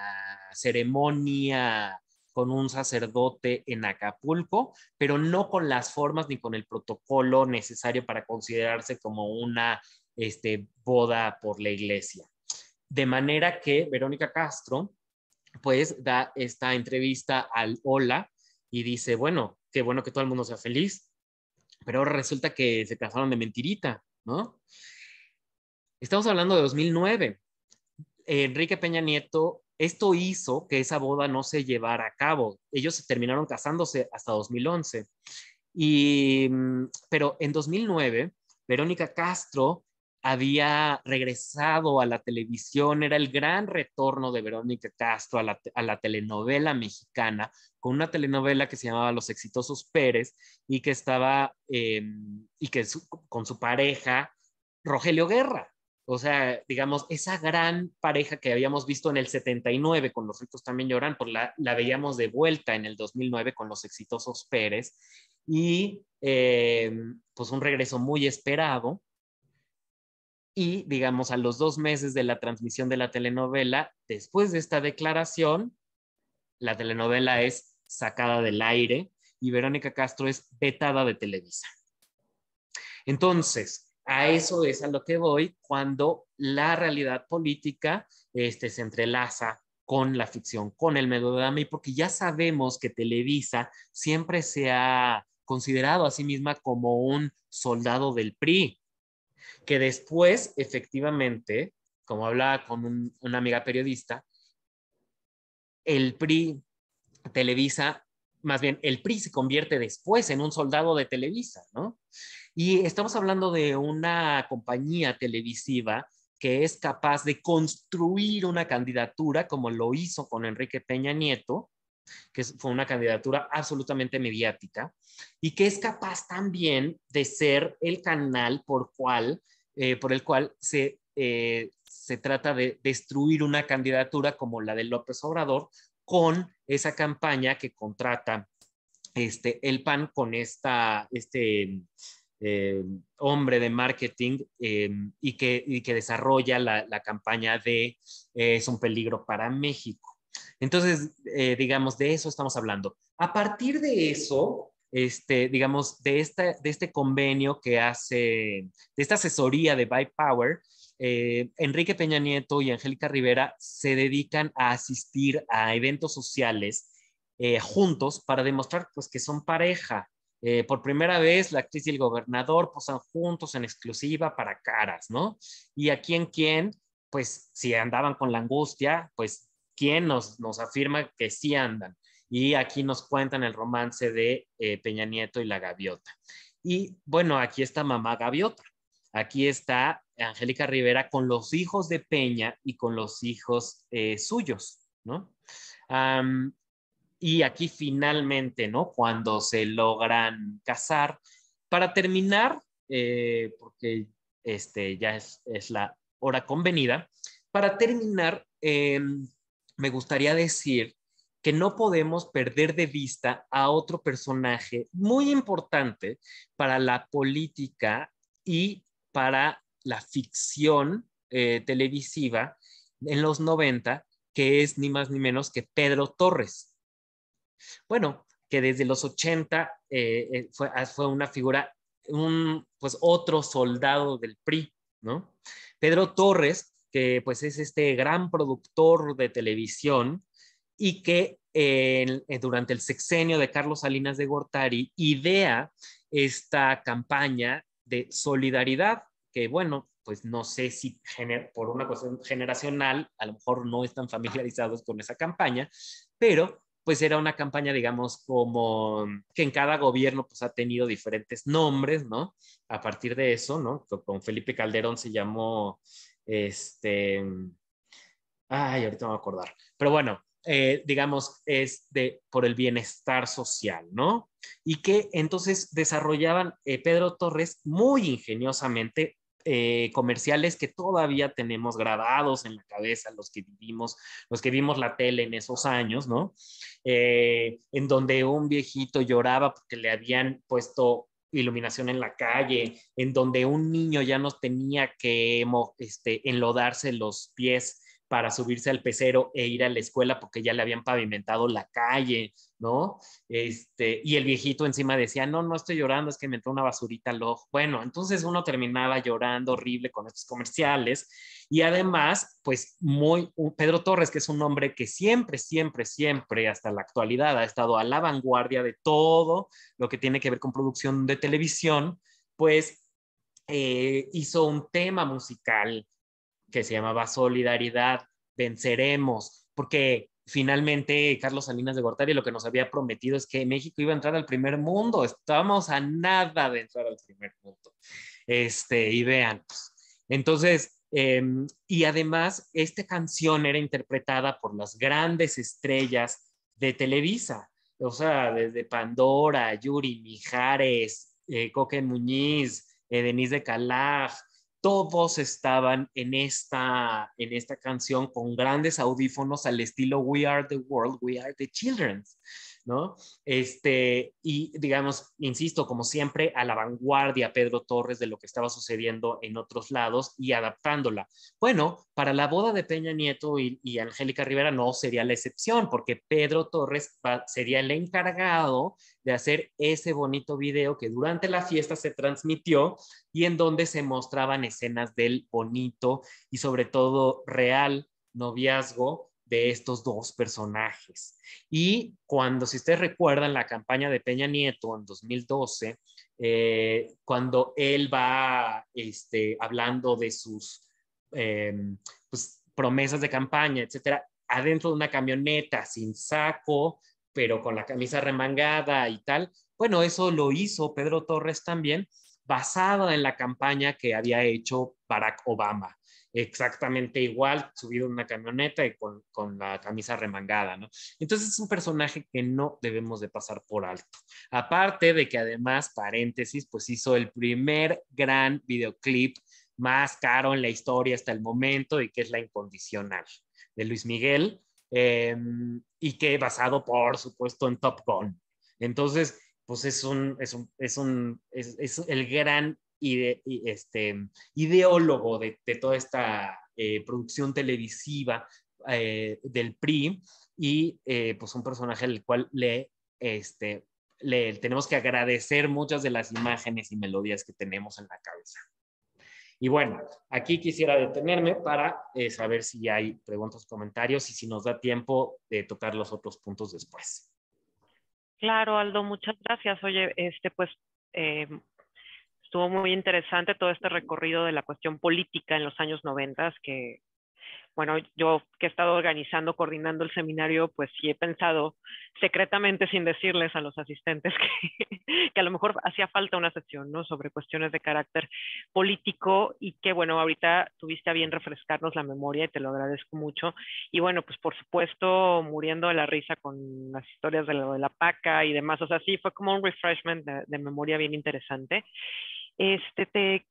ceremonia con un sacerdote en Acapulco, pero no con las formas ni con el protocolo necesario para considerarse como una este, boda por la iglesia. De manera que Verónica Castro, pues, da esta entrevista al Hola y dice, bueno, qué bueno que todo el mundo sea feliz, pero resulta que se casaron de mentirita, ¿no? Estamos hablando de 2009. Enrique Peña Nieto esto hizo que esa boda no se llevara a cabo. Ellos se terminaron casándose hasta 2011. Y, mm, pero en 2009, Verónica Castro había regresado a la televisión, era el gran retorno de Verónica Castro a la, telenovela mexicana, con una telenovela que se llamaba Los Exitosos Pérez y que estaba, em, y que con su pareja, Rogelio Guerra, o sea, digamos, esa gran pareja que habíamos visto en el 79 con Los ricos también lloran, pues la, la veíamos de vuelta en el 2009 con los exitosos Pérez y eh, pues un regreso muy esperado. Y digamos, a los dos meses de la transmisión de la telenovela, después de esta declaración, la telenovela es sacada del aire y Verónica Castro es vetada de Televisa. Entonces, a eso es a lo que voy cuando la realidad política este, se entrelaza con la ficción, con el melodrama, y porque ya sabemos que Televisa siempre se ha considerado a sí misma como un soldado del PRI, que después, efectivamente, como hablaba con una amiga periodista, el PRI Televisa más bien, el PRI se convierte después en un soldado de Televisa, ¿no? Y estamos hablando de una compañía televisiva que es capaz de construir una candidatura como lo hizo con Enrique Peña Nieto, que fue una candidatura absolutamente mediática, y que es capaz también de ser el canal por, eh, el cual se, eh, se trata de destruir una candidatura como la de López Obrador con esa campaña que contrata este, el PAN con esta, este eh, hombre de marketing eh, y, que, y, que, desarrolla la, la campaña de eh, es un peligro para México. Entonces, digamos, de eso estamos hablando. A partir de eso, este, digamos, de, esta, de este convenio que hace, de esta asesoría de Buy Power, eh, Enrique Peña Nieto y Angélica Rivera se dedican a asistir a eventos sociales eh, juntos para demostrar pues, que son pareja. Eh, por primera vez, la actriz y el gobernador posan juntos en exclusiva para caras, ¿no? Y aquí en quién, pues si andaban con la angustia, pues quién nos, nos afirma que sí andan. Y aquí nos cuentan el romance de Peña Nieto y la gaviota. Y bueno, aquí está mamá gaviota, Aquí está Angélica Rivera con los hijos de Peña y con los hijos eh, suyos, ¿no? y aquí finalmente, ¿no? Cuando se logran casar. Para terminar, eh, porque este, ya es, la hora convenida, para terminar, em, me gustaría decir que no podemos perder de vista a otro personaje muy importante para la política y para la ficción eh, televisiva en los 90, que es ni más ni menos que Pedro Torres. Bueno, que desde los 80 eh, eh, ah, fue, una figura, un, pues otro soldado del PRI, ¿no? Pedro Torres, que pues es este gran productor de televisión y que durante el sexenio de Carlos Salinas de Gortari idea esta campaña de solidaridad, que bueno, pues no sé si por una cuestión generacional, a lo mejor no están familiarizados con esa campaña, pero pues era una campaña, digamos, como que en cada gobierno pues ha tenido diferentes nombres, ¿no? A partir de eso, ¿no? Con Felipe Calderón se llamó, este, ay, ahorita me a acordar, pero bueno, eh, digamos, es de, por el bienestar social, ¿no? Y que entonces desarrollaban eh, Pedro Torres muy ingeniosamente eh, comerciales que todavía tenemos grabados en la cabeza, los que vivimos, los que vimos la tele en esos años, ¿no? en donde un viejito lloraba porque le habían puesto iluminación en la calle, en donde un niño ya no tenía que este, enlodarse los pies para subirse al pecero e ir a la escuela porque ya le habían pavimentado la calle, ¿no? Este, y el viejito encima decía, no, no estoy llorando, es que me entró una basurita al ojo. Bueno, entonces uno terminaba llorando horrible con estos comerciales y además, pues muy, Pedro Torres, que es un hombre que siempre, siempre, siempre, hasta la actualidad, ha estado a la vanguardia de todo lo que tiene que ver con producción de televisión, pues eh, hizo un tema musical que se llamaba Solidaridad, venceremos, porque finalmente Carlos Salinas de Gortari lo que nos había prometido es que México iba a entrar al primer mundo, estábamos a nada de entrar al primer mundo. Este, y vean, pues, entonces, em, y además, esta canción era interpretada por las grandes estrellas de Televisa, o sea, desde Pandora, Yuri Mijares, eh, Coque Muñiz, eh, Denise de Calaf, todos estaban en esta, en esta canción con grandes audífonos al estilo We Are the World, We Are the Children. Este, y digamos, insisto, como siempre, a la vanguardia Pedro Torres de lo que estaba sucediendo en otros lados y adaptándola. Bueno, para la boda de Peña Nieto y, Angélica Rivera no sería la excepción, porque Pedro Torres sería el encargado de hacer ese bonito video que durante la fiesta se transmitió y en donde se mostraban escenas del bonito y sobre todo real noviazgo de estos dos personajes. Y cuando, si ustedes recuerdan la campaña de Peña Nieto en 2012, eh, cuando él va este, hablando de sus em, pues, promesas de campaña, etcétera, adentro de una camioneta sin saco, pero con la camisa remangada y tal, bueno, eso lo hizo Pedro Torres también, basado en la campaña que había hecho Barack Obama exactamente igual, subido en una camioneta y con, la camisa remangada, ¿no? Entonces es un personaje que no debemos de pasar por alto. Aparte de que además, paréntesis, pues hizo el primer gran videoclip más caro en la historia hasta el momento y que es La Incondicional de Luis Miguel em, y que basado por supuesto en Top Gun. Entonces, pues es un, es un, es un, es el gran y este, ideólogo de, toda esta eh, producción televisiva eh, del PRI y eh, pues un personaje al cual le, este, le tenemos que agradecer muchas de las imágenes y melodías que tenemos en la cabeza. Y bueno, aquí quisiera detenerme para saber si hay preguntas, comentarios y si nos da tiempo de tocar los otros puntos después. Claro, Aldo, muchas gracias. Oye, este, pues eh, estuvo muy interesante todo este recorrido de la cuestión política en los años 90, que, bueno, yo que he estado organizando, coordinando el seminario, pues sí he pensado secretamente, sin decirles a los asistentes, que, que a lo mejor hacía falta una sesión, ¿no? Sobre cuestiones de carácter político y que, bueno, ahorita tuviste a bien refrescarnos la memoria y te lo agradezco mucho. Y bueno, pues por supuesto, muriendo de la risa con las historias de lo de la paca y demás, o sea, sí, fue como un refreshment de memoria bien interesante. Este, te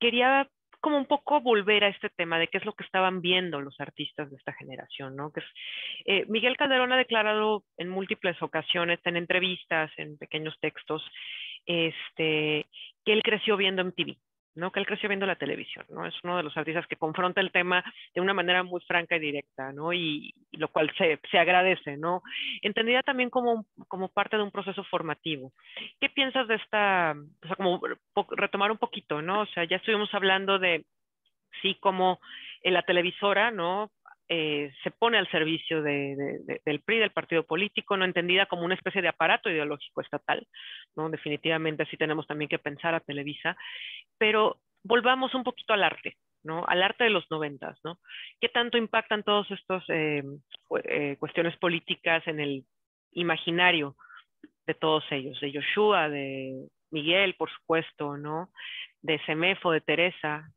quería como un poco volver a este tema de qué es lo que estaban viendo los artistas de esta generación, ¿no? Que eh, Miguel Calderón ha declarado en múltiples ocasiones, en entrevistas, en pequeños textos, este, que él creció viendo MTV, ¿no? Que él creció viendo la televisión, ¿no? Es uno de los artistas que confronta el tema de una manera muy franca y directa, ¿no? Y, lo cual se, agradece, ¿no? Entendida también como, como parte de un proceso formativo. ¿Qué piensas de esta, o sea, como retomar un poquito, ¿no? O sea, ya estuvimos hablando de, sí, como en eh, la televisora, ¿no? Eh, se pone al servicio del PRI, del partido político, no entendida como una especie de aparato ideológico estatal, ¿no? Definitivamente así tenemos también que pensar a Televisa, pero volvamos un poquito al arte, ¿no? Al arte de los noventas, ¿no? ¿Qué tanto impactan todas estas eh, eh, cuestiones políticas en el imaginario de todos ellos, de Yoshua, de Miguel, por supuesto, ¿no? De Semefo, de Teresa.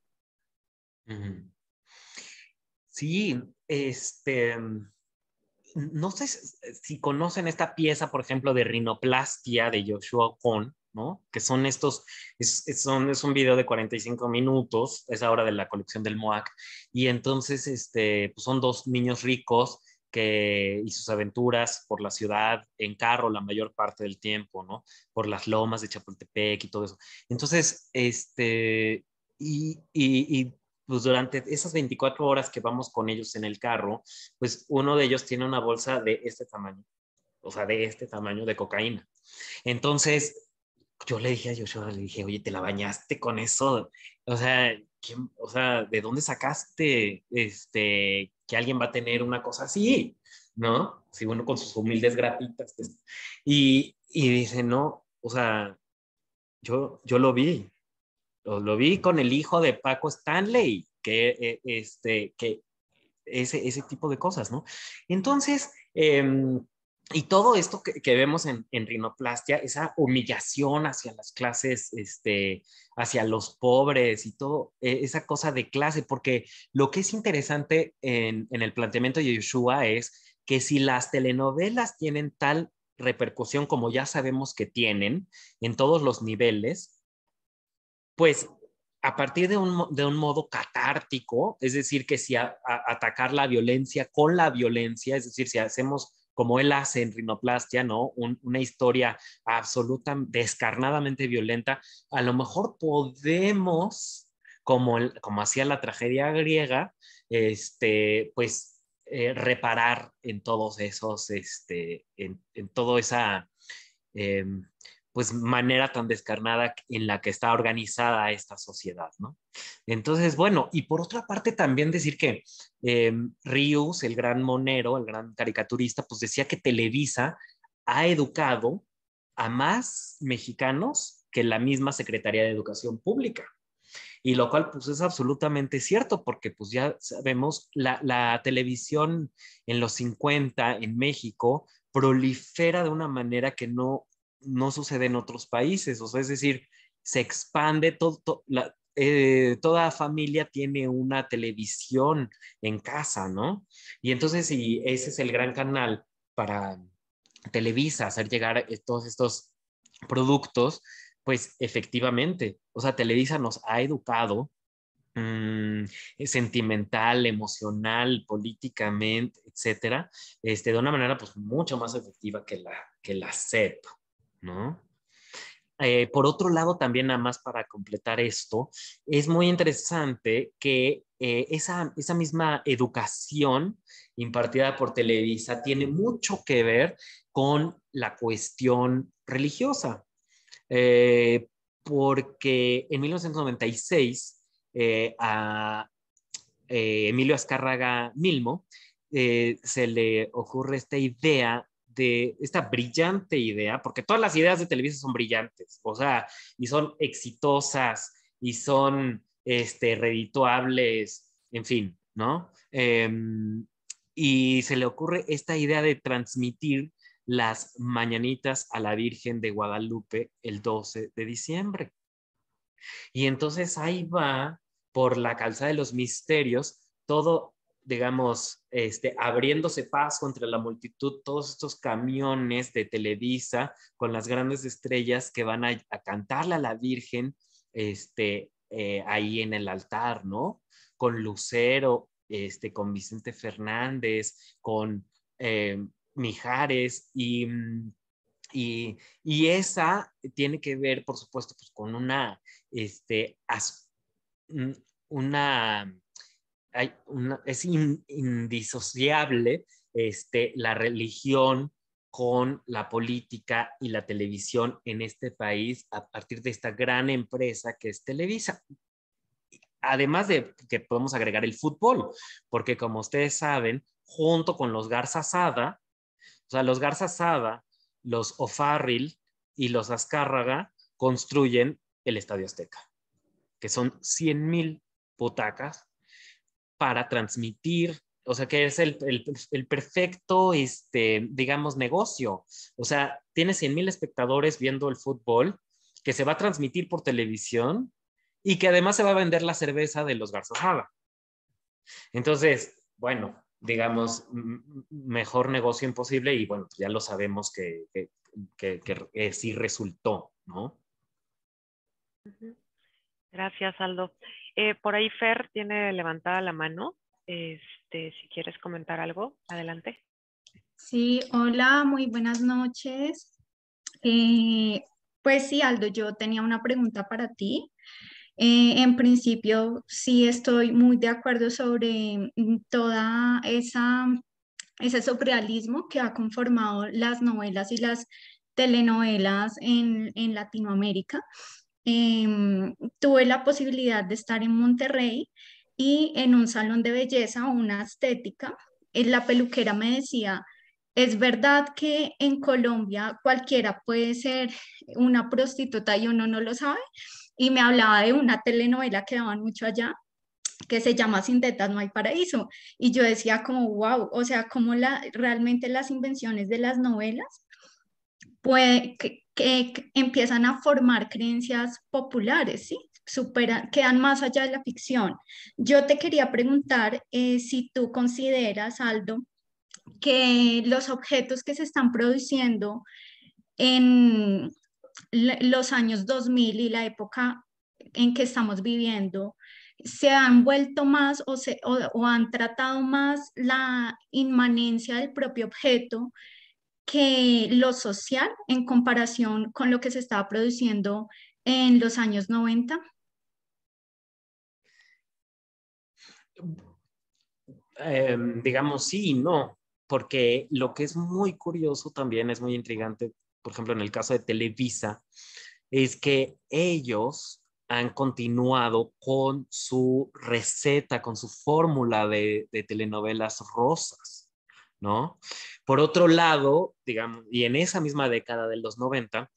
Sí, este, no sé si conocen esta pieza, por ejemplo, de rinoplastia de Joshua Kohn, ¿no? Que son estos, es, son, es un video de 45 minutos, es ahora de la colección del MOAC, y entonces este, pues son dos niños ricos que, y sus aventuras por la ciudad en carro la mayor parte del tiempo, ¿no? Por las lomas de Chapultepec y todo eso. Entonces, este, y, y pues durante esas 24 horas que vamos con ellos en el carro, pues uno de ellos tiene una bolsa de este tamaño, o sea, de este tamaño de cocaína. Entonces, yo le dije a Joshua, le dije, oye, ¿te la bañaste con eso? O sea, o sea, ¿de dónde sacaste este, que alguien va a tener una cosa así? ¿No? si bueno, con sus humildes gratitas. Pues. Y, dice, no, o sea, yo, yo lo vi, lo, vi con el hijo de Paco Stanley, que, eh, este, que ese, ese, tipo de cosas, ¿no? Entonces, em, y todo esto que, vemos en, rinoplastia, esa humillación hacia las clases, este, hacia los pobres y todo, e, esa cosa de clase, porque lo que es interesante en, en el planteamiento de Yeshua es que si las telenovelas tienen tal repercusión como ya sabemos que tienen en todos los niveles, pues a partir de un, modo catártico, es decir, que si atacar la violencia con la violencia, es decir, si hacemos como él hace en rinoplastia, ¿no? una historia absoluta, descarnadamente violenta, a lo mejor podemos, como, como hacía la tragedia griega, este, pues eh, reparar en todos esos, este, en, todo esa, em, pues manera tan descarnada en la que está organizada esta sociedad, ¿no? Entonces, bueno, y por otra parte también decir que em, Ríos, el gran monero, el gran caricaturista, pues decía que Televisa ha educado a más mexicanos que la misma Secretaría de Educación Pública. Y lo cual pues es absolutamente cierto, porque pues ya sabemos, la, la televisión en los 50 en México prolifera de una manera que no no sucede en otros países, o sea, es decir, se expande todo, eh, toda familia tiene una televisión en casa, ¿no? Y entonces, si ese es el gran canal para Televisa, hacer llegar eh, todos estos productos, pues efectivamente, o sea, Televisa nos ha educado mm, sentimental, emocional, políticamente, etcétera, este, de una manera pues mucho más efectiva que la, que la ¿no? Eh, por otro lado, también nada más para completar esto, es muy interesante que eh, esa, esa, misma educación impartida por Televisa tiene mucho que ver con la cuestión religiosa, eh, porque en 1996 a Emilio Azcárraga Milmo se le ocurre esta idea esta brillante idea, porque todas las ideas de Televisa son brillantes, o sea, y son exitosas, y son este, redituables, en fin, ¿no? Em, y se le ocurre esta idea de transmitir las mañanitas a la Virgen de Guadalupe el 12 de diciembre. Y entonces ahí va por la calza de los misterios todo digamos, este, abriéndose paso contra la multitud, todos estos camiones de Televisa con las grandes estrellas que van a, cantarle a la Virgen este, eh, ahí en el altar, ¿no? Con Lucero, este, con Vicente Fernández, con eh, Mijares mm, y, y, esa tiene que ver, por supuesto, pues, con una, este, mm, una es indisociable este, la religión con la política y la televisión en este país a partir de esta gran empresa que es Televisa. Además de que podemos agregar el fútbol, porque como ustedes saben, junto con los Garza Sada, o sea, los Garza Sada, los Ofaril y los Azcárraga construyen el Estadio Azteca, que son 100 mil putacas para transmitir, o sea, que es el, el, perfecto, este, digamos, negocio. O sea, tiene 100 mil espectadores viendo el fútbol que se va a transmitir por televisión y que además se va a vender la cerveza de los Garzajada Entonces, bueno, digamos, mejor negocio imposible y bueno, ya lo sabemos que, que eh, sí resultó, ¿no? Gracias, Aldo. Eh, por ahí Fer tiene levantada la mano. Este, si quieres comentar algo, adelante. Sí, hola, muy buenas noches. Eh, pues sí, Aldo, yo tenía una pregunta para ti. Eh, en principio, sí estoy muy de acuerdo sobre mm, toda esa ese surrealismo que ha conformado las novelas y las telenovelas en, en Latinoamérica. Mm, tuve la posibilidad de estar en Monterrey y en un salón de belleza, una estética, la peluquera me decía, es verdad que en Colombia cualquiera puede ser una prostituta y uno no lo sabe. Y me hablaba de una telenovela que daban mucho allá, que se llama Sin Detas no hay paraíso. Y yo decía como, wow, o sea, como la, realmente las invenciones de las novelas puede, que empiezan a formar creencias populares, ¿sí? Superan, quedan más allá de la ficción. Yo te quería preguntar eh, si tú consideras, Aldo, que los objetos que se están produciendo en los años 2000 y la época en que estamos viviendo, se han vuelto más o, se, o han tratado más la inmanencia del propio objeto que lo social en comparación con lo que se estaba produciendo en los años 90? Em, digamos sí y no, porque lo que es muy curioso también es muy intrigante, por ejemplo, en el caso de Televisa, es que ellos han continuado con su receta, con su fórmula de telenovelas rosas. ¿no? Por otro lado, digamos, y en esa misma década del los 90,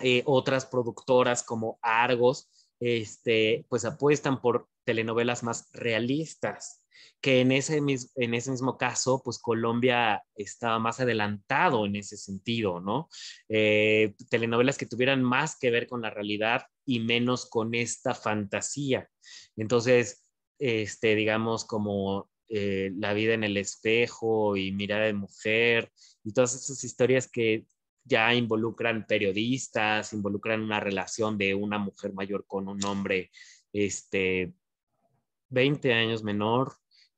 eh, otras productoras como Argos, este, pues apuestan por telenovelas más realistas, que en ese, en ese mismo caso, pues Colombia estaba más adelantado en ese sentido, ¿no? Eh, telenovelas que tuvieran más que ver con la realidad y menos con esta fantasía. Entonces, este, digamos, como eh, la vida en el espejo y mirada de mujer y todas esas historias que ya involucran periodistas, involucran una relación de una mujer mayor con un hombre este, 20 años menor,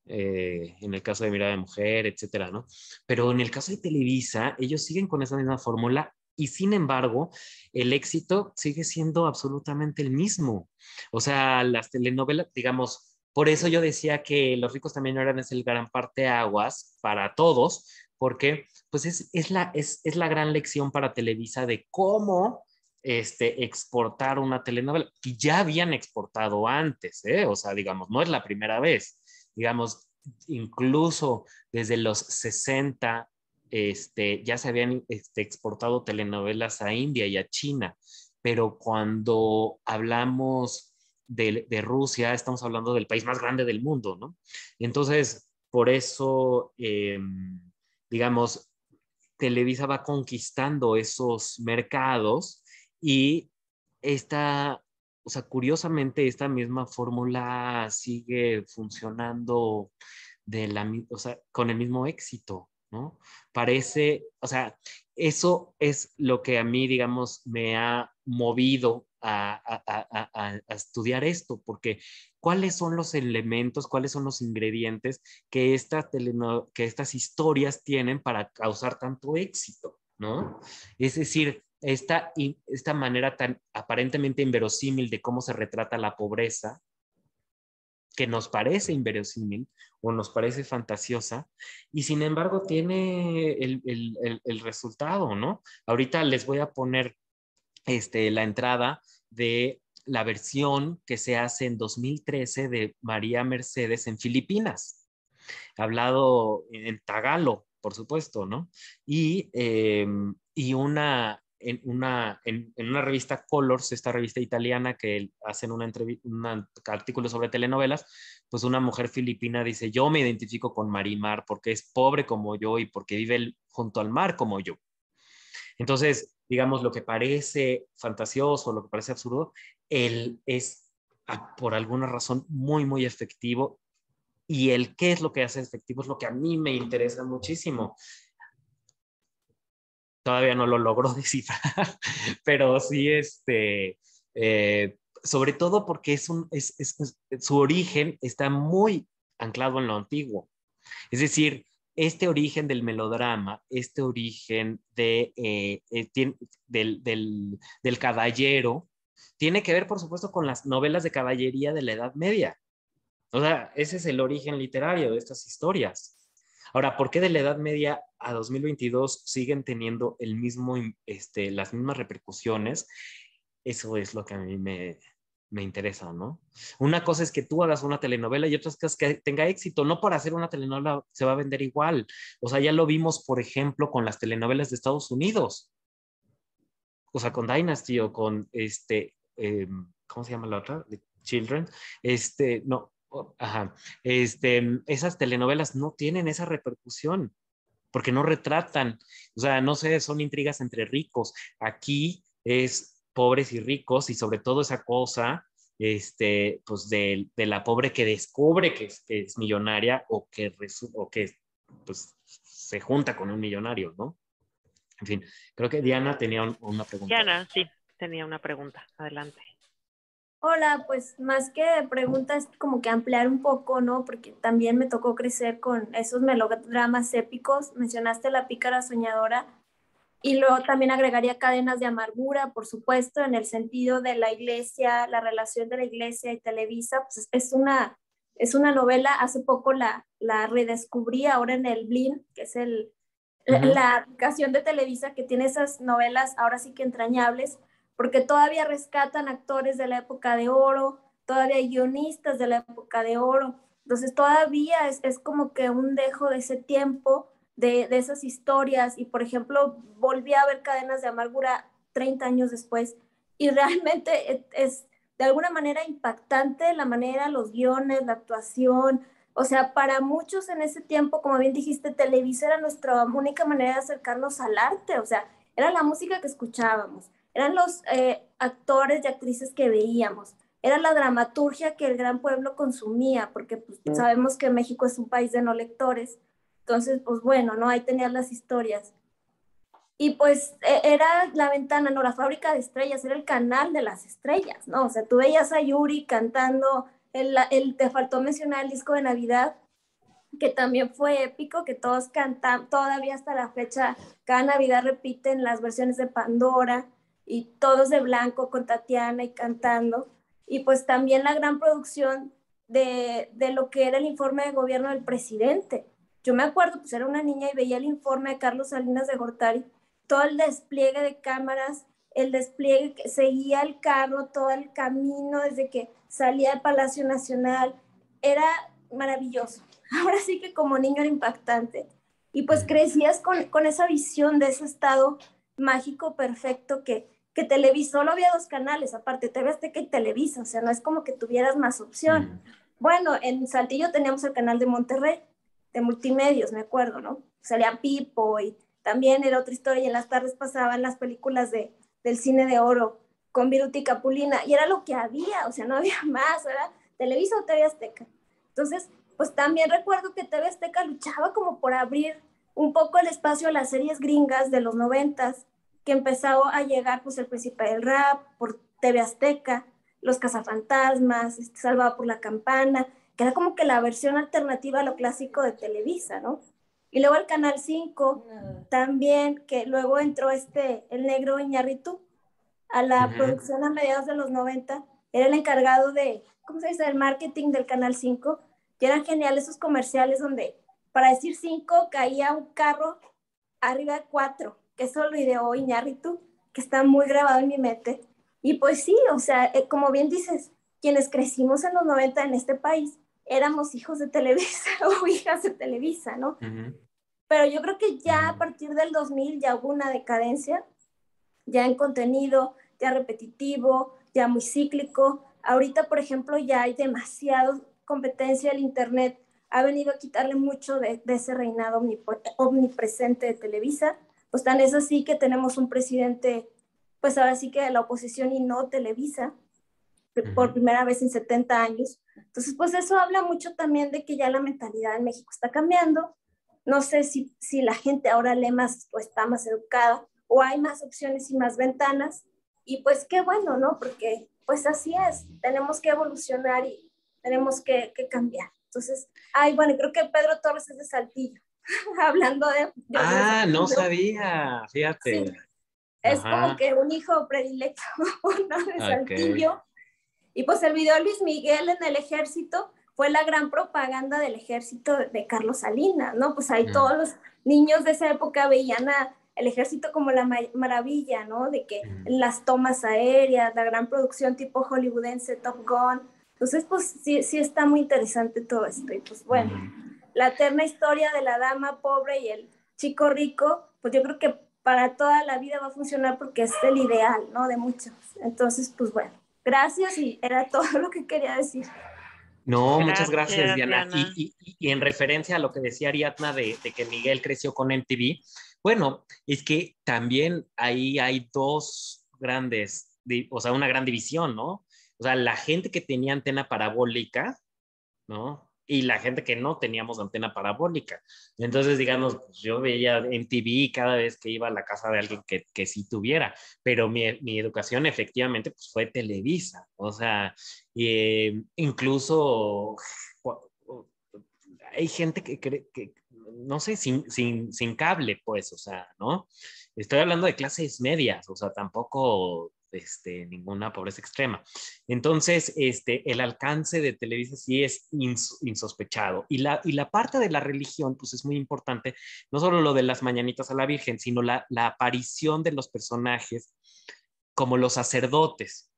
eh, en el caso de Mirada de Mujer, etcétera, ¿no? Pero en el caso de Televisa, ellos siguen con esa misma fórmula y sin embargo, el éxito sigue siendo absolutamente el mismo. O sea, las telenovelas, digamos, por eso yo decía que los ricos también eran el gran parte aguas para todos, porque pues es, la, es, la gran lección para Televisa de cómo este, exportar una telenovela, que ya habían exportado antes, ¿eh? o sea, digamos, no es la primera vez, digamos, incluso desde los 60 este, ya se habían este, exportado telenovelas a India y a China, pero cuando hablamos de, Rusia, estamos hablando del país más grande del mundo, ¿no? Entonces, por eso, eh, digamos, Televisa va conquistando esos mercados y esta, o sea, curiosamente, esta misma fórmula sigue funcionando de la, con el mismo éxito, ¿no? Parece, o sea, eso es lo que a mí, digamos, me ha movido a, estudiar esto, porque cuáles son los elementos, cuáles son los ingredientes que, estas que estas historias tienen para causar tanto éxito, ¿no? Es decir, esta, esta manera tan aparentemente inverosímil de cómo se retrata la pobreza, que nos parece inverosímil o nos parece fantasiosa, y sin embargo tiene el, resultado, ¿no? Ahorita les voy a poner este, la entrada de la versión que se hace en 2013 de María Mercedes en Filipinas, hablado en tagalo, por supuesto, ¿no? Y, em, una, en, una, en, una revista Colors, esta revista italiana que hacen una un artículo sobre telenovelas, pues una mujer filipina dice, yo me identifico con Marimar porque es pobre como yo y porque vive junto al mar como yo. Entonces, digamos, lo que parece fantasioso, lo que parece absurdo, él es ah, por alguna razón muy, muy efectivo. Y el qué es lo que hace efectivo es lo que a mí me interesa muchísimo. Todavía no lo logro <laughs> descifrar, pero sí, este, eh, sobre todo porque es un, su origen está muy anclado en lo antiguo. Es decir, este origen del melodrama, este origen eh, eh, del, caballero, tiene que ver, por supuesto, con las novelas de caballería de la Edad Media. O sea, ese es el origen literario de estas historias. Ahora, ¿por qué de la Edad Media a 2022 siguen teniendo el mismo, este, las mismas repercusiones? Eso es lo que a mí me, me interesa, ¿no? Una cosa es que tú hagas una telenovela y otra es que tenga éxito. No para hacer una telenovela se va a vender igual. O sea, ya lo vimos, por ejemplo, con las telenovelas de Estados Unidos. O sea, con Dynasty o con este, em, ¿cómo se llama la otra? Children. Este, no, ajá. Este, em, esas telenovelas no tienen esa repercusión porque no retratan. O sea, no sé, son intrigas entre ricos. Aquí es pobres y ricos y sobre todo esa cosa este, pues de, de la pobre que descubre que es, millonaria o que, o que pues, se junta con un millonario, ¿no? En fin, creo que Diana tenía una pregunta. Diana, sí, tenía una pregunta. Adelante. Hola, pues más que preguntas, como que ampliar un poco, ¿no? Porque también me tocó crecer con esos melodramas épicos. Mencionaste La Pícara Soñadora y luego también agregaría cadenas de amargura, por supuesto, en el sentido de la iglesia, la relación de la iglesia y Televisa, pues es una, es una novela, hace poco la, la redescubrí ahora en el Blin, que es el, la aplicación de Televisa que tiene esas novelas ahora sí que entrañables, porque todavía rescatan actores de la época de oro, todavía hay guionistas de la época de oro, entonces todavía es, es como que un dejo de ese tiempo de, esas historias y, por ejemplo, volví a ver Cadenas de Amargura 30 años después y <laughs> realmente e, es de alguna manera impactante la manera, los guiones, la actuación. O sea, para muchos en ese tiempo, como bien dijiste, Televisa era nuestra única manera de acercarnos al arte. O sea, era la música que escuchábamos, eran los eh, actores y actrices que veíamos, era la dramaturgia que el gran pueblo consumía, porque pues, sabemos que México es un país de no lectores. Entonces, pues bueno, ¿no? Ahí tenías las historias. Y pues e, era la ventana, no, la fábrica de estrellas, era el canal de las estrellas, ¿no? O sea, tú veías a Yuri cantando, el, el te faltó mencionar el disco de Navidad, que también fue épico, que todos cantan, todavía hasta la fecha, cada Navidad repiten las versiones de Pandora y todos de blanco con Tatiana y cantando. Y pues también la gran producción de, de lo que era el informe de gobierno del presidente, yo me acuerdo, pues era una niña y veía el informe de Carlos Salinas de Gortari, todo el despliegue de cámaras, el despliegue que seguía el carro, todo el camino desde que salía del Palacio Nacional, era maravilloso. <laughs> Ahora sí que como niño era impactante. Y pues crecías con, con esa visión de ese estado mágico perfecto que, que televisó, solo había dos canales, aparte TV que que Televisa, o sea, no es como que tuvieras más opción. Bueno, en Saltillo teníamos el canal de Monterrey, de multimedios, me acuerdo, ¿no? Salía Pipo y también era otra historia y en las tardes pasaban las películas de, del cine de oro con Viruti Capulina y era lo que había, o sea, no <laughs> había más, era Televisa o TV Azteca. Entonces, pues también recuerdo que TV Azteca luchaba como por abrir un poco el espacio a las series gringas de los noventas, que empezaba a llegar pues El Príncipe del Rap por TV Azteca, Los Cazafantasmas, este, Salvado por la Campana, que era como que la versión alternativa a lo clásico de Televisa, ¿no? Y luego el Canal 5 también, que luego entró este, el negro Iñarritu, a la producción a mediados de los 90, era el encargado de, ¿cómo se dice?, del marketing del Canal 5, que eran geniales esos comerciales donde para decir 5 caía un carro arriba de 4, que eso lo ideó Iñarritu, que está muy grabado en mi mente. Y pues sí, o sea, eh, como bien dices, quienes crecimos en los 90 en este país, éramos hijos de Televisa <laughs> o hijas de Televisa, ¿no? Pero yo creo que ya a partir del 2000 ya hubo una decadencia, ya en contenido, ya repetitivo, ya muy cíclico. Ahorita, por ejemplo, ya hay demasiada competencia, el Internet ha venido a quitarle mucho de, de ese reinado omnipresente de Televisa. Pues tan es así que tenemos un presidente, pues ahora sí que de la oposición y no Televisa, por primera vez en 70 años. Entonces, pues eso habla mucho también de que ya la mentalidad en México está cambiando. No sé si, si la gente ahora lee más o está más educada o hay más opciones y más ventanas. Y pues qué bueno, ¿no? Porque pues así es, tenemos que evolucionar y tenemos que, que cambiar. Entonces, ay, bueno, creo que Pedro Torres es de Saltillo, <laughs> hablando de... ah, no sabía, fíjate. Es como que un hijo predilecto, <laughs> De Saltillo y pues el video Luis Miguel en el ejército fue la gran propaganda del ejército de Carlos Salinas, ¿no? Pues ahí mm. todos los niños de esa época veían el ejército como la maravilla, ¿no? De que mm. las tomas aéreas, la gran producción tipo hollywoodense, Top Gun. Entonces, pues sí, está muy interesante todo esto. Y pues bueno, mm. la eterna historia de la dama pobre y el chico rico, pues yo creo que para toda la vida va a funcionar porque es el ideal, ¿no? De muchos. Entonces, pues bueno. Gracias y era todo lo que quería decir. No, muchas gracias, Diana. Y, en referencia a lo que decía Ariadna de, de que Miguel creció con MTV, bueno, es que también ahí hay dos grandes, o sea, una gran división, ¿no? O sea, la gente que tenía antena parabólica, ¿no? y la gente que no teníamos antena parabólica. Entonces, digamos, pues, yo veía en TV cada vez que iba a la casa de alguien que, que sí tuviera, pero mi, mi educación efectivamente pues, fue Televisa, o sea, eh, incluso hay gente que cree que, no sé, sin, sin, sin cable, pues, o sea, ¿no? Estoy hablando de clases medias, o sea, tampoco este, ninguna pobreza extrema. Entonces, este, el alcance de Televisa sí es insospechado. Y la, y la parte de la religión, pues es muy importante, no solo lo de las mañanitas a la Virgen, sino la, la aparición de los personajes como los sacerdotes,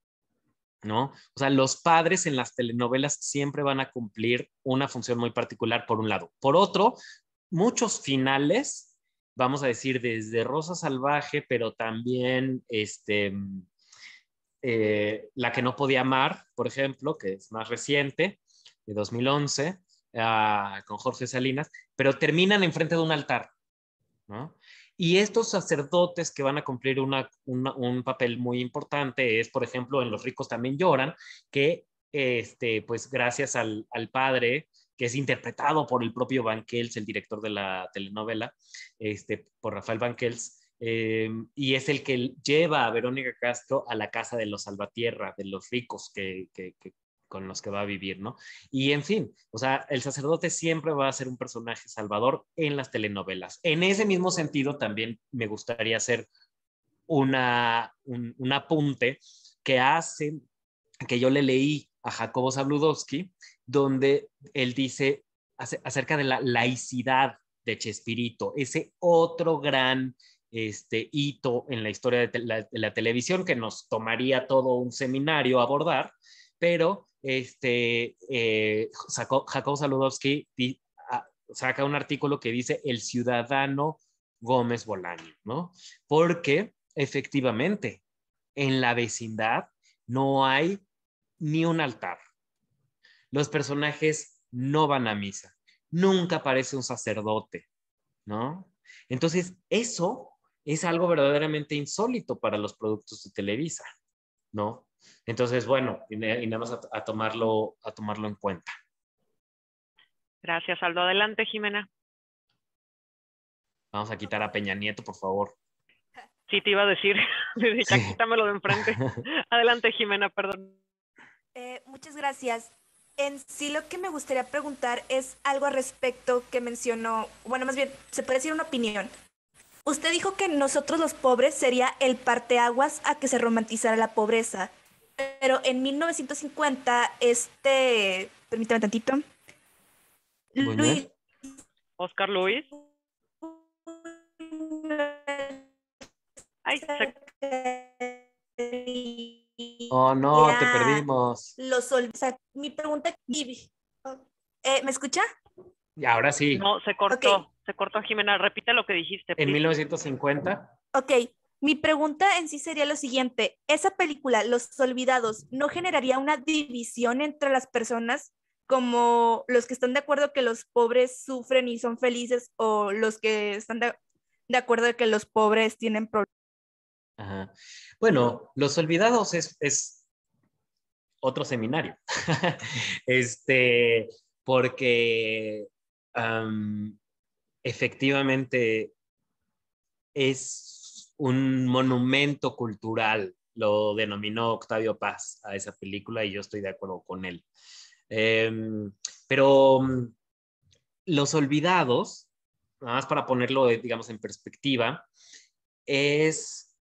¿no? O sea, los padres en las telenovelas siempre van a cumplir una función muy particular, por un lado. Por otro, muchos finales, vamos a decir, desde Rosa Salvaje, pero también este, eh, la que no podía amar, por ejemplo, que es más reciente, de 2011, ah, con Jorge Salinas, pero terminan enfrente de un altar. ¿no? Y estos sacerdotes que van a cumplir un papel muy importante es, por ejemplo, en Los ricos también lloran, que este, pues gracias al, padre que es interpretado por el propio Van Kels, el director de la telenovela, este, por Rafael Van Kels, Em, y es el que lleva a Verónica Castro a la casa de los Salvatierra, de los ricos que, con los que va a vivir, ¿no? Y en fin, o sea, el sacerdote siempre va a ser un personaje salvador en las telenovelas. En ese mismo sentido, también me gustaría hacer una, un, apunte que hace, que yo le leí a Jacobo Zabludowski, donde él dice acerca de la laicidad de Chespirito, ese otro gran este hito en la historia de, la, televisión que nos tomaría todo un seminario abordar, pero este, sacó, eh, Jacob Saludowski saca un artículo que dice El ciudadano Gómez Bolaño, ¿no? Porque efectivamente en la vecindad no hay ni un altar. Los personajes no van a misa. Nunca aparece un sacerdote, ¿no? Entonces, eso es algo verdaderamente insólito para los productos de Televisa, ¿no? Entonces, bueno, y, nada más a, tomarlo, a tomarlo en cuenta. Gracias, Aldo. Adelante, Jimena. Vamos a quitar a Peña Nieto, por favor. Sí, te iba a decir, <laughs> ya quítamelo de enfrente. <laughs> Adelante, Jimena, perdón. Eh, muchas gracias. En sí lo que me gustaría preguntar es algo al respecto que mencionó, bueno, más bien, se puede decir una opinión Usted dijo que nosotros los pobres sería el parteaguas a que se romantizara la pobreza. Pero en 1950, este, permítame tantito. Luis. Oscar Luis. Ay, oh, no, te perdimos. Los mi pregunta, eh, ¿me escucha? Y ahora sí. No, se cortó. Se cortó Jimena, repite lo que dijiste. En 1950. Ok, mi pregunta en sí sería lo siguiente, ¿esa película, Los Olvidados, no generaría una división entre las personas como los que están de acuerdo que los pobres sufren y son felices o los que están de, acuerdo que los pobres tienen problemas? Bueno, Los Olvidados es, otro seminario, <laughs> este, porque efectivamente es un monumento cultural, lo denominó Octavio Paz a esa película y yo estoy de acuerdo con él. Em, pero mm, Los Olvidados, nada más para ponerlo, eh, digamos, en perspectiva, es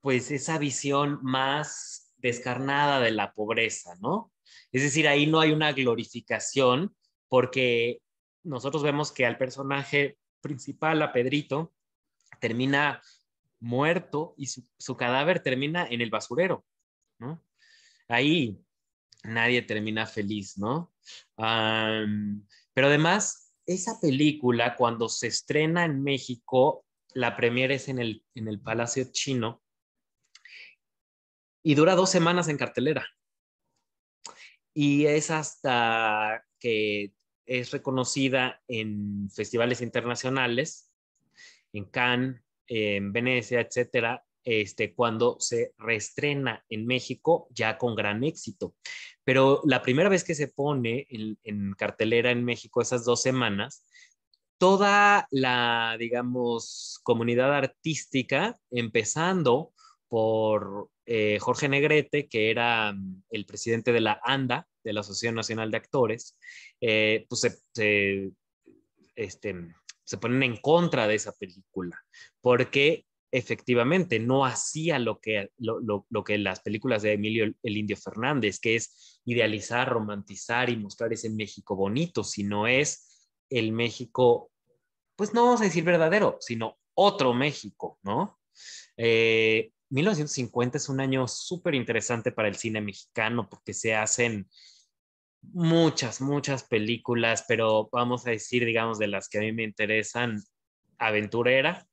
pues esa visión más descarnada de la pobreza, ¿no? Es decir, ahí no hay una glorificación porque nosotros vemos que al personaje principal, a Pedrito, termina muerto y su, cadáver termina en el basurero, ¿no? Ahí nadie termina feliz, ¿no? pero además, esa película cuando se estrena en México, la premiere es en el, en el Palacio Chino y dura dos semanas en cartelera. Y es hasta que es reconocida en festivales internacionales, en Cannes, en Venecia, etcétera, este, cuando se reestrena en México ya con gran éxito. Pero la primera vez que se pone en, cartelera en México esas dos semanas, toda la, digamos, comunidad artística, empezando por eh, Jorge Negrete, que era mm, el presidente de la ANDA, de la Asociación Nacional de Actores, eh, pues se, este, se ponen en contra de esa película, porque efectivamente no hacía lo que, lo, que las películas de Emilio el Indio Fernández, que es idealizar, romantizar y mostrar ese México bonito, sino es el México, pues no vamos a decir verdadero, sino otro México, ¿no? Eh, 1950 es un año súper interesante para el cine mexicano porque se hacen muchas, muchas películas, pero vamos a decir, digamos, de las que a mí me interesan, Aventurera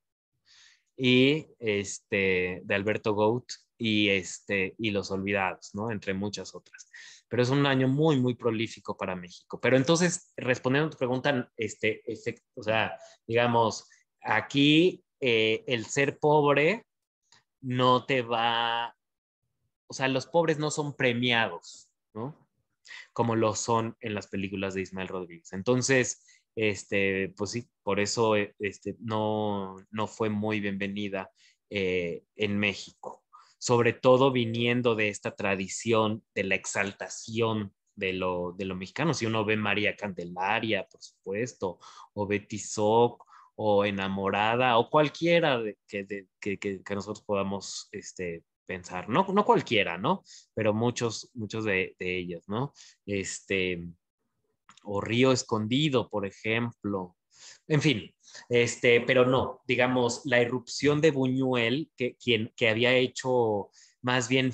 y este, de Alberto Gout y, este, y Los Olvidados, ¿no? Entre muchas otras. Pero es un año muy, muy prolífico para México. Pero entonces, respondiendo a tu pregunta, este, este o sea, digamos, aquí eh, el ser pobre no te va, o sea, los pobres no son premiados, ¿no? Como lo son en las películas de Ismael Rodríguez. Entonces, este, pues sí, por eso eh, este, no, no fue muy bienvenida eh, en México, sobre todo viniendo de esta tradición de la exaltación de lo, de mexicano. Si uno ve María Candelaria, por supuesto, o Betty Soc, o enamorada o cualquiera de, que, que, que, nosotros podamos este, pensar. No, no cualquiera, ¿no? Pero muchos, muchos de, ellos, ¿no? Este, o Río Escondido, por ejemplo. En fin, este, pero no, digamos, la irrupción de Buñuel, que, quien, que había hecho más bien,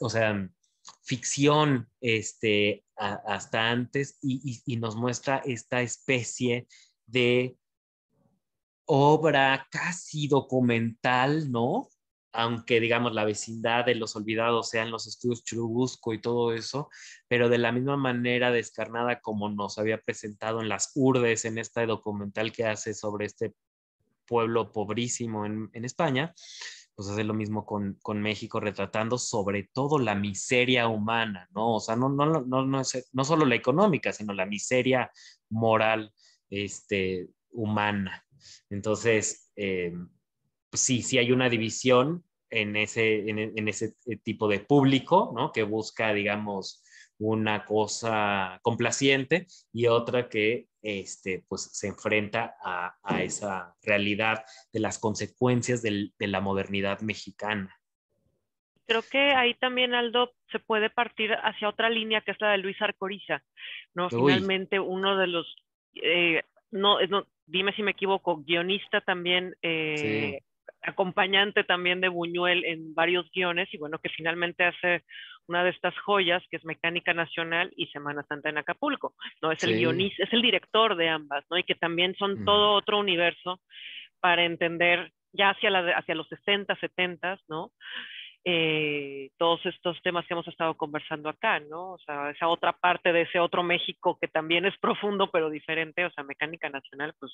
o sea, ficción este, hasta antes y, nos muestra esta especie de obra casi documental, ¿no? aunque digamos la vecindad de los olvidados sean los estudios Churubusco y todo eso, pero de la misma manera descarnada como nos había presentado en las urdes, en este documental que hace sobre este pueblo pobrísimo en, España, pues hace lo mismo con, México, retratando sobre todo la miseria humana, ¿no? O sea, no, no, no, no, no solo la económica, sino la miseria moral este, humana. Entonces, eh, sí, sí hay una división en ese, en, ese tipo de público, ¿no? Que busca, digamos, una cosa complaciente y otra que este, pues, se enfrenta a, esa realidad de las consecuencias de la modernidad mexicana. Creo que ahí también, Aldo, se puede partir hacia otra línea que es la de Luis Arcoriza, ¿no? Finalmente, uno de los, eh, no, dime si me equivoco, guionista también, eh, acompañante también de Buñuel en varios guiones y bueno, que finalmente hace una de estas joyas que es Mecánica Nacional y Semana Santa en Acapulco, ¿no? Es el guionista, es el director de ambas, ¿no? Y que también son todo otro universo para entender ya hacia, la, hacia los 60, 70, ¿no? Eh, todos estos temas que hemos estado conversando acá, ¿no? O sea, esa otra parte de ese otro México que también es <laughs> profundo pero diferente, o sea, Mecánica Nacional, pues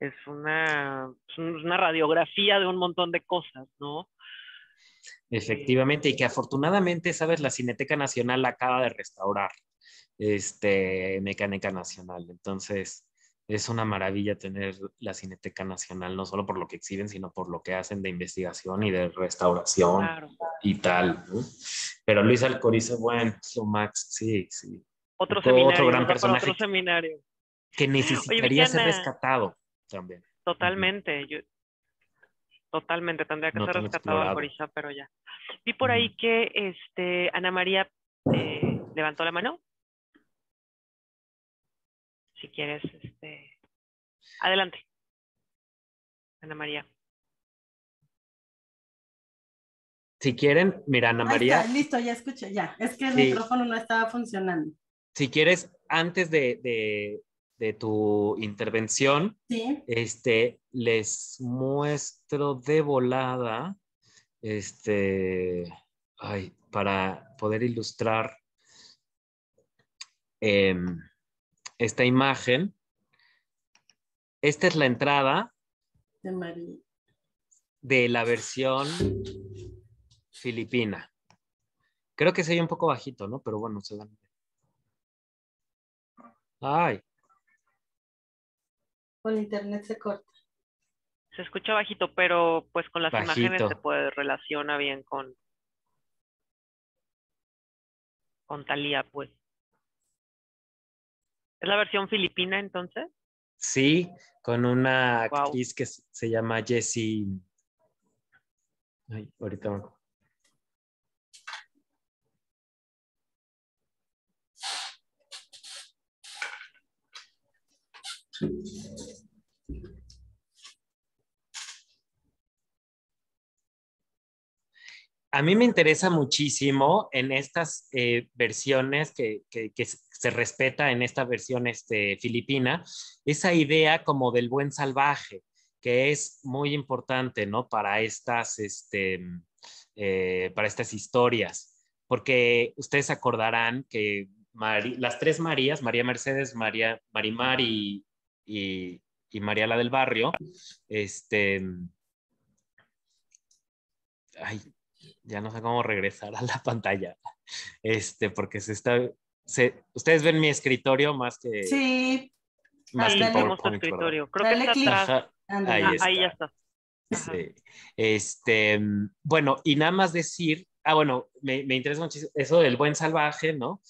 es una, radiografía de un montón de cosas, ¿no? Eh, Efectivamente, y que afortunadamente, sabes, la Cineteca Nacional acaba de restaurar, este, Mecánica Nacional. Entonces, es una maravilla tener la Cineteca Nacional, no solo por lo que exhiben, sino por lo que hacen de investigación y de restauración y tal. Pero Luis Alcoriza, bueno, Max, sí, sí. Otro, seminario, otro gran personaje. Otro seminario. Que necesitaría ser rescatado también. Totalmente, totalmente, tendría que ser rescatado Alcoriza, pero ya. Vi por ahí que este, Ana María eh, levantó la mano si quieres, este, adelante. Ana María. Si quieren, mira, Ana María. listo, ya escuché, ya. Es que el micrófono no estaba funcionando. Si quieres, antes de, de, tu intervención, este, les muestro de volada, este, ay, para poder ilustrar. Em, esta imagen. Esta es la entrada de, la versión filipina. Creo que se oye un poco bajito, ¿no? Pero bueno, se mide. Ay. Con internet se corta. Se escucha bajito, pero pues con las imágenes se puede relaciona bien con con Talía, pues. ¿Es la versión filipina entonces? Sí, con una actriz que se llama Jessie. ahorita A mí me interesa muchísimo en estas eh, versiones que, que, que, se respeta en esta versión este, filipina, esa idea como del buen salvaje, que es muy importante, ¿no? Para estas, este, mm, eh, para estas historias, porque ustedes acordarán que las tres Marías, María Mercedes, María Marimar y, y María la del Barrio, este, mm, ya no sé cómo regresar a la pantalla, este, porque se está ustedes ven mi escritorio más que. Sí. Más ahí que tenemos escritorio. Creo que Ahí, ya está. Sí. Este, bueno, y nada más decir, ah, bueno, me, me interesa muchísimo eso del buen salvaje, ¿no?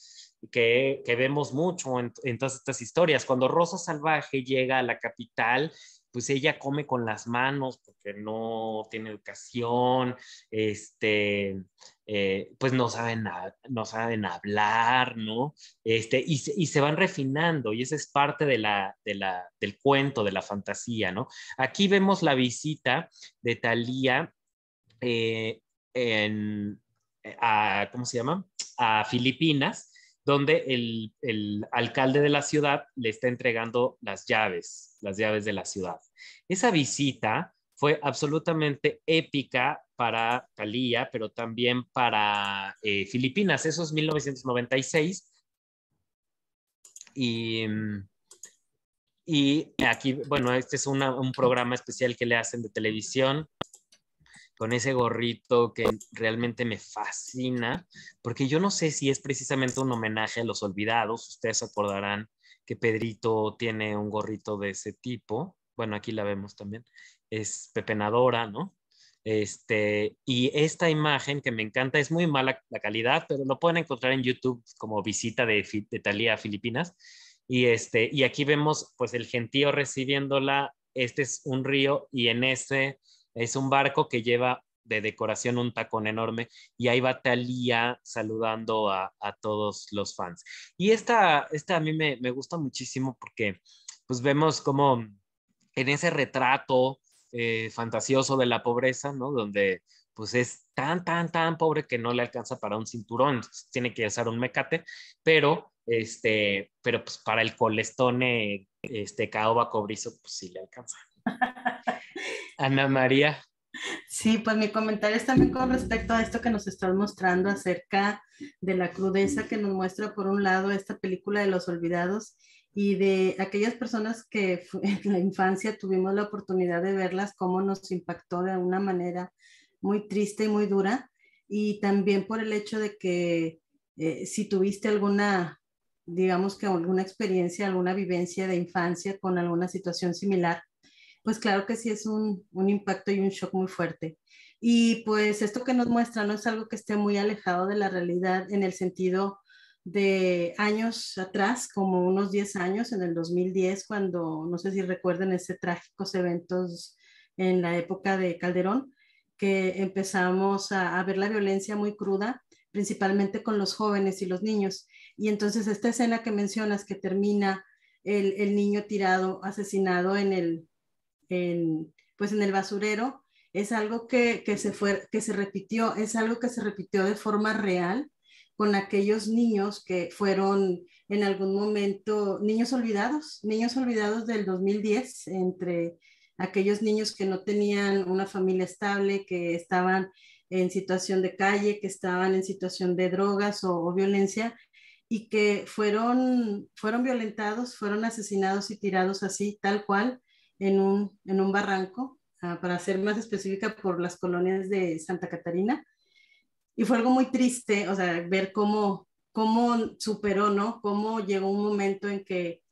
Que, que, vemos mucho en, en, todas estas historias. Cuando Rosa Salvaje llega a la capital pues ella come con las manos porque no tiene educación, este, eh, pues no saben, no saben hablar, ¿no? Este, y, se van refinando y esa es parte de del cuento, de la fantasía, ¿no? Aquí vemos la visita de Talía eh, a, ¿cómo se llama? A Filipinas donde el, alcalde de la ciudad le está entregando las llaves, las llaves de la ciudad. Esa visita fue absolutamente épica para Talía, pero también para eh, Filipinas. Eso es 1996. Y, mm, y aquí, bueno, este es un programa especial que le hacen de televisión con ese gorrito que realmente me fascina, porque yo no sé si es precisamente un homenaje a los olvidados, ustedes acordarán que Pedrito tiene un gorrito de ese tipo, bueno, aquí la vemos también, es pepenadora, ¿no? Este, y esta imagen que me encanta, es muy mala la calidad, pero lo pueden encontrar en YouTube como visita de, de Talía a Filipinas. Y, este, y aquí vemos pues el gentío recibiéndola, este es un río y en ese... Es un barco que lleva de decoración un tacón enorme y ahí va Talía saludando a, todos los fans. Y esta, a mí me, gusta muchísimo porque pues vemos como en ese retrato eh, fantasioso de la pobreza, ¿no? Donde pues es tan, tan, tan pobre que no le alcanza para un cinturón, tiene que usar un mecate, pero este, pero pues para el colestone, este caoba cobrizo, pues sí le alcanza. <laughs> Ana María. Sí, pues mi comentario es también con respecto a esto que nos estás mostrando acerca de la crudeza que nos muestra, por un lado, esta película de los olvidados y de aquellas personas que <laughs> en la infancia tuvimos la oportunidad de verlas, cómo nos impactó de una manera muy triste y muy dura, y también por el hecho de que eh, si tuviste alguna, digamos que alguna experiencia, alguna vivencia de infancia con alguna situación similar, pues claro que sí es un, impacto y un shock muy fuerte. Y pues esto que nos muestra no es algo que esté muy alejado de la realidad en el sentido de años atrás, como unos 10 años, en el 2010, cuando, no sé si recuerden, ese trágicos eventos en la época de Calderón, que empezamos a, ver la violencia muy cruda, principalmente con los jóvenes y los niños. Y entonces esta escena que mencionas que termina el, niño tirado, asesinado en el, en, pues en el basurero, es algo que, se fue, que se repitió, es algo que se repitió de forma real con aquellos niños que fueron en algún momento niños olvidados, niños olvidados del 2010, entre aquellos niños que no tenían una familia estable, que estaban en situación de calle, que estaban en situación de drogas o, o violencia y que fueron, fueron violentados, fueron asesinados y tirados así, tal cual, en un, en un barranco, ah, para ser más específica, por las colonias de Santa Catarina. Y fue algo muy triste, o sea, ver cómo, cómo superó, ¿no? Cómo llegó un momento en que,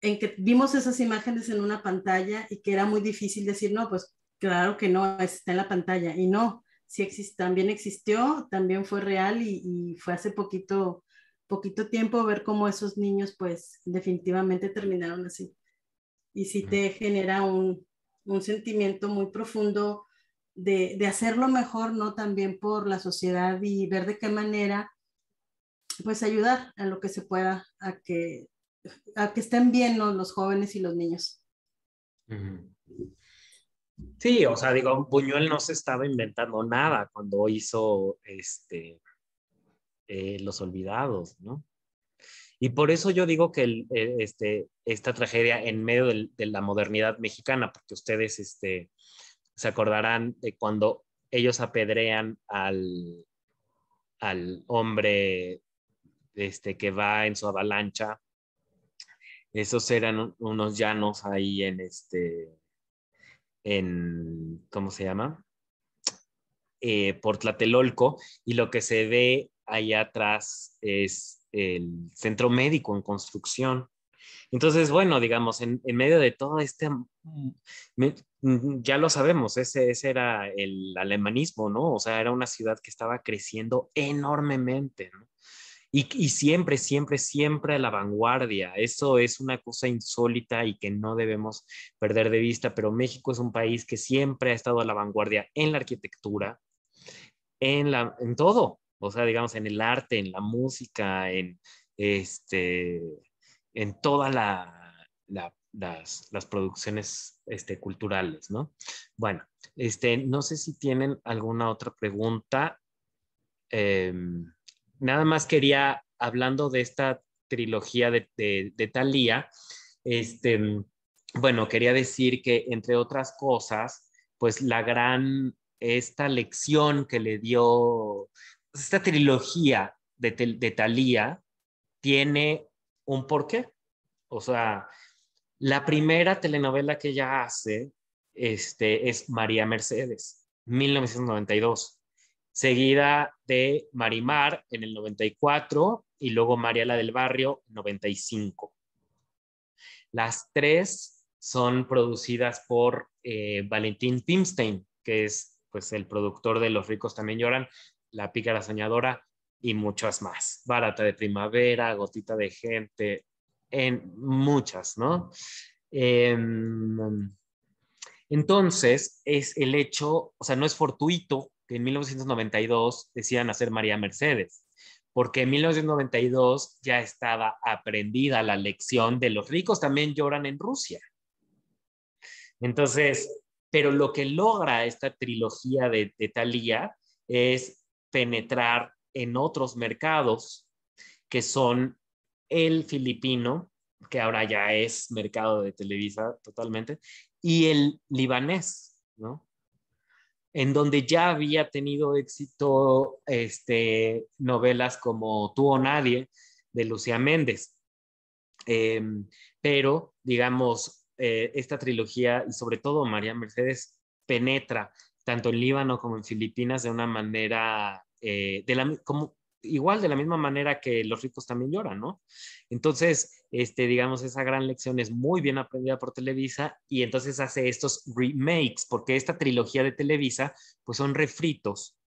en que vimos esas imágenes en una pantalla y que era muy difícil decir, no, pues claro que no, está en la pantalla. Y no, sí también existió, también fue real y, y fue hace poquito, poquito tiempo ver cómo esos niños pues definitivamente terminaron así y si te genera un, sentimiento muy profundo de, hacerlo mejor, ¿no? También por la sociedad y ver de qué manera, pues ayudar a lo que se pueda a que, que estén bien los jóvenes y los niños. Sí, o sea, digo, Buñuel no se estaba inventando nada cuando hizo este, eh, Los Olvidados, ¿no? Y por eso yo digo que eh, este, esta tragedia en medio de la modernidad mexicana, porque ustedes este, se acordarán de cuando ellos apedrean al, al hombre este, que va en su avalancha. Esos eran unos llanos ahí en este, en, ¿cómo se llama? Eh, por Tlatelolco, y lo que se ve allá atrás es el centro médico en construcción. Entonces, bueno, digamos, en, medio de todo este, mm, mm, ya lo sabemos, ese, era el alemanismo, ¿no? O sea, era una ciudad que estaba creciendo enormemente, Y, siempre, siempre, siempre a la vanguardia. Eso es una cosa insólita y que no debemos perder de vista, pero México es un país que siempre ha estado a la vanguardia en la arquitectura, en, la, en todo, o sea, digamos, en el arte, en la música, en, este, en todas las, producciones este, culturales, ¿no? Bueno, este, no sé si tienen alguna otra pregunta. Em, nada más quería, hablando de esta trilogía de, de, Thalía, este, bueno, quería decir que, entre otras cosas, pues la gran, esta lección que le dio esta trilogía de, Talía Thalía tiene un porqué. O sea, la primera telenovela que ella hace este, es María Mercedes, 1992, seguida de Marimar en el 94 y luego María la del Barrio, 95. Las tres son producidas por eh, Valentín Pimstein, que es pues el productor de Los ricos también lloran, la pícara soñadora y muchas más. Barata de primavera, gotita de gente, en muchas, ¿no? Em, entonces, es el hecho, o sea, no es fortuito que en 1992 decidan hacer María Mercedes, porque en 1992 ya estaba aprendida la lección de los ricos también lloran en Rusia. Entonces, pero lo que logra esta trilogía de, de Thalía es penetrar en otros mercados que son el filipino, que ahora ya es mercado de Televisa totalmente, y el libanés, ¿no? En donde ya había tenido éxito este, novelas como Tú o Nadie de Lucía Méndez. Em, pero, digamos, eh, esta trilogía y sobre todo María Mercedes penetra tanto en Líbano como en Filipinas de una manera, eh, como, igual de la misma manera que los ricos también lloran, ¿no? Entonces, este, digamos, esa gran lección es muy bien aprendida por Televisa y entonces hace estos remakes, porque esta trilogía de Televisa, pues son refritos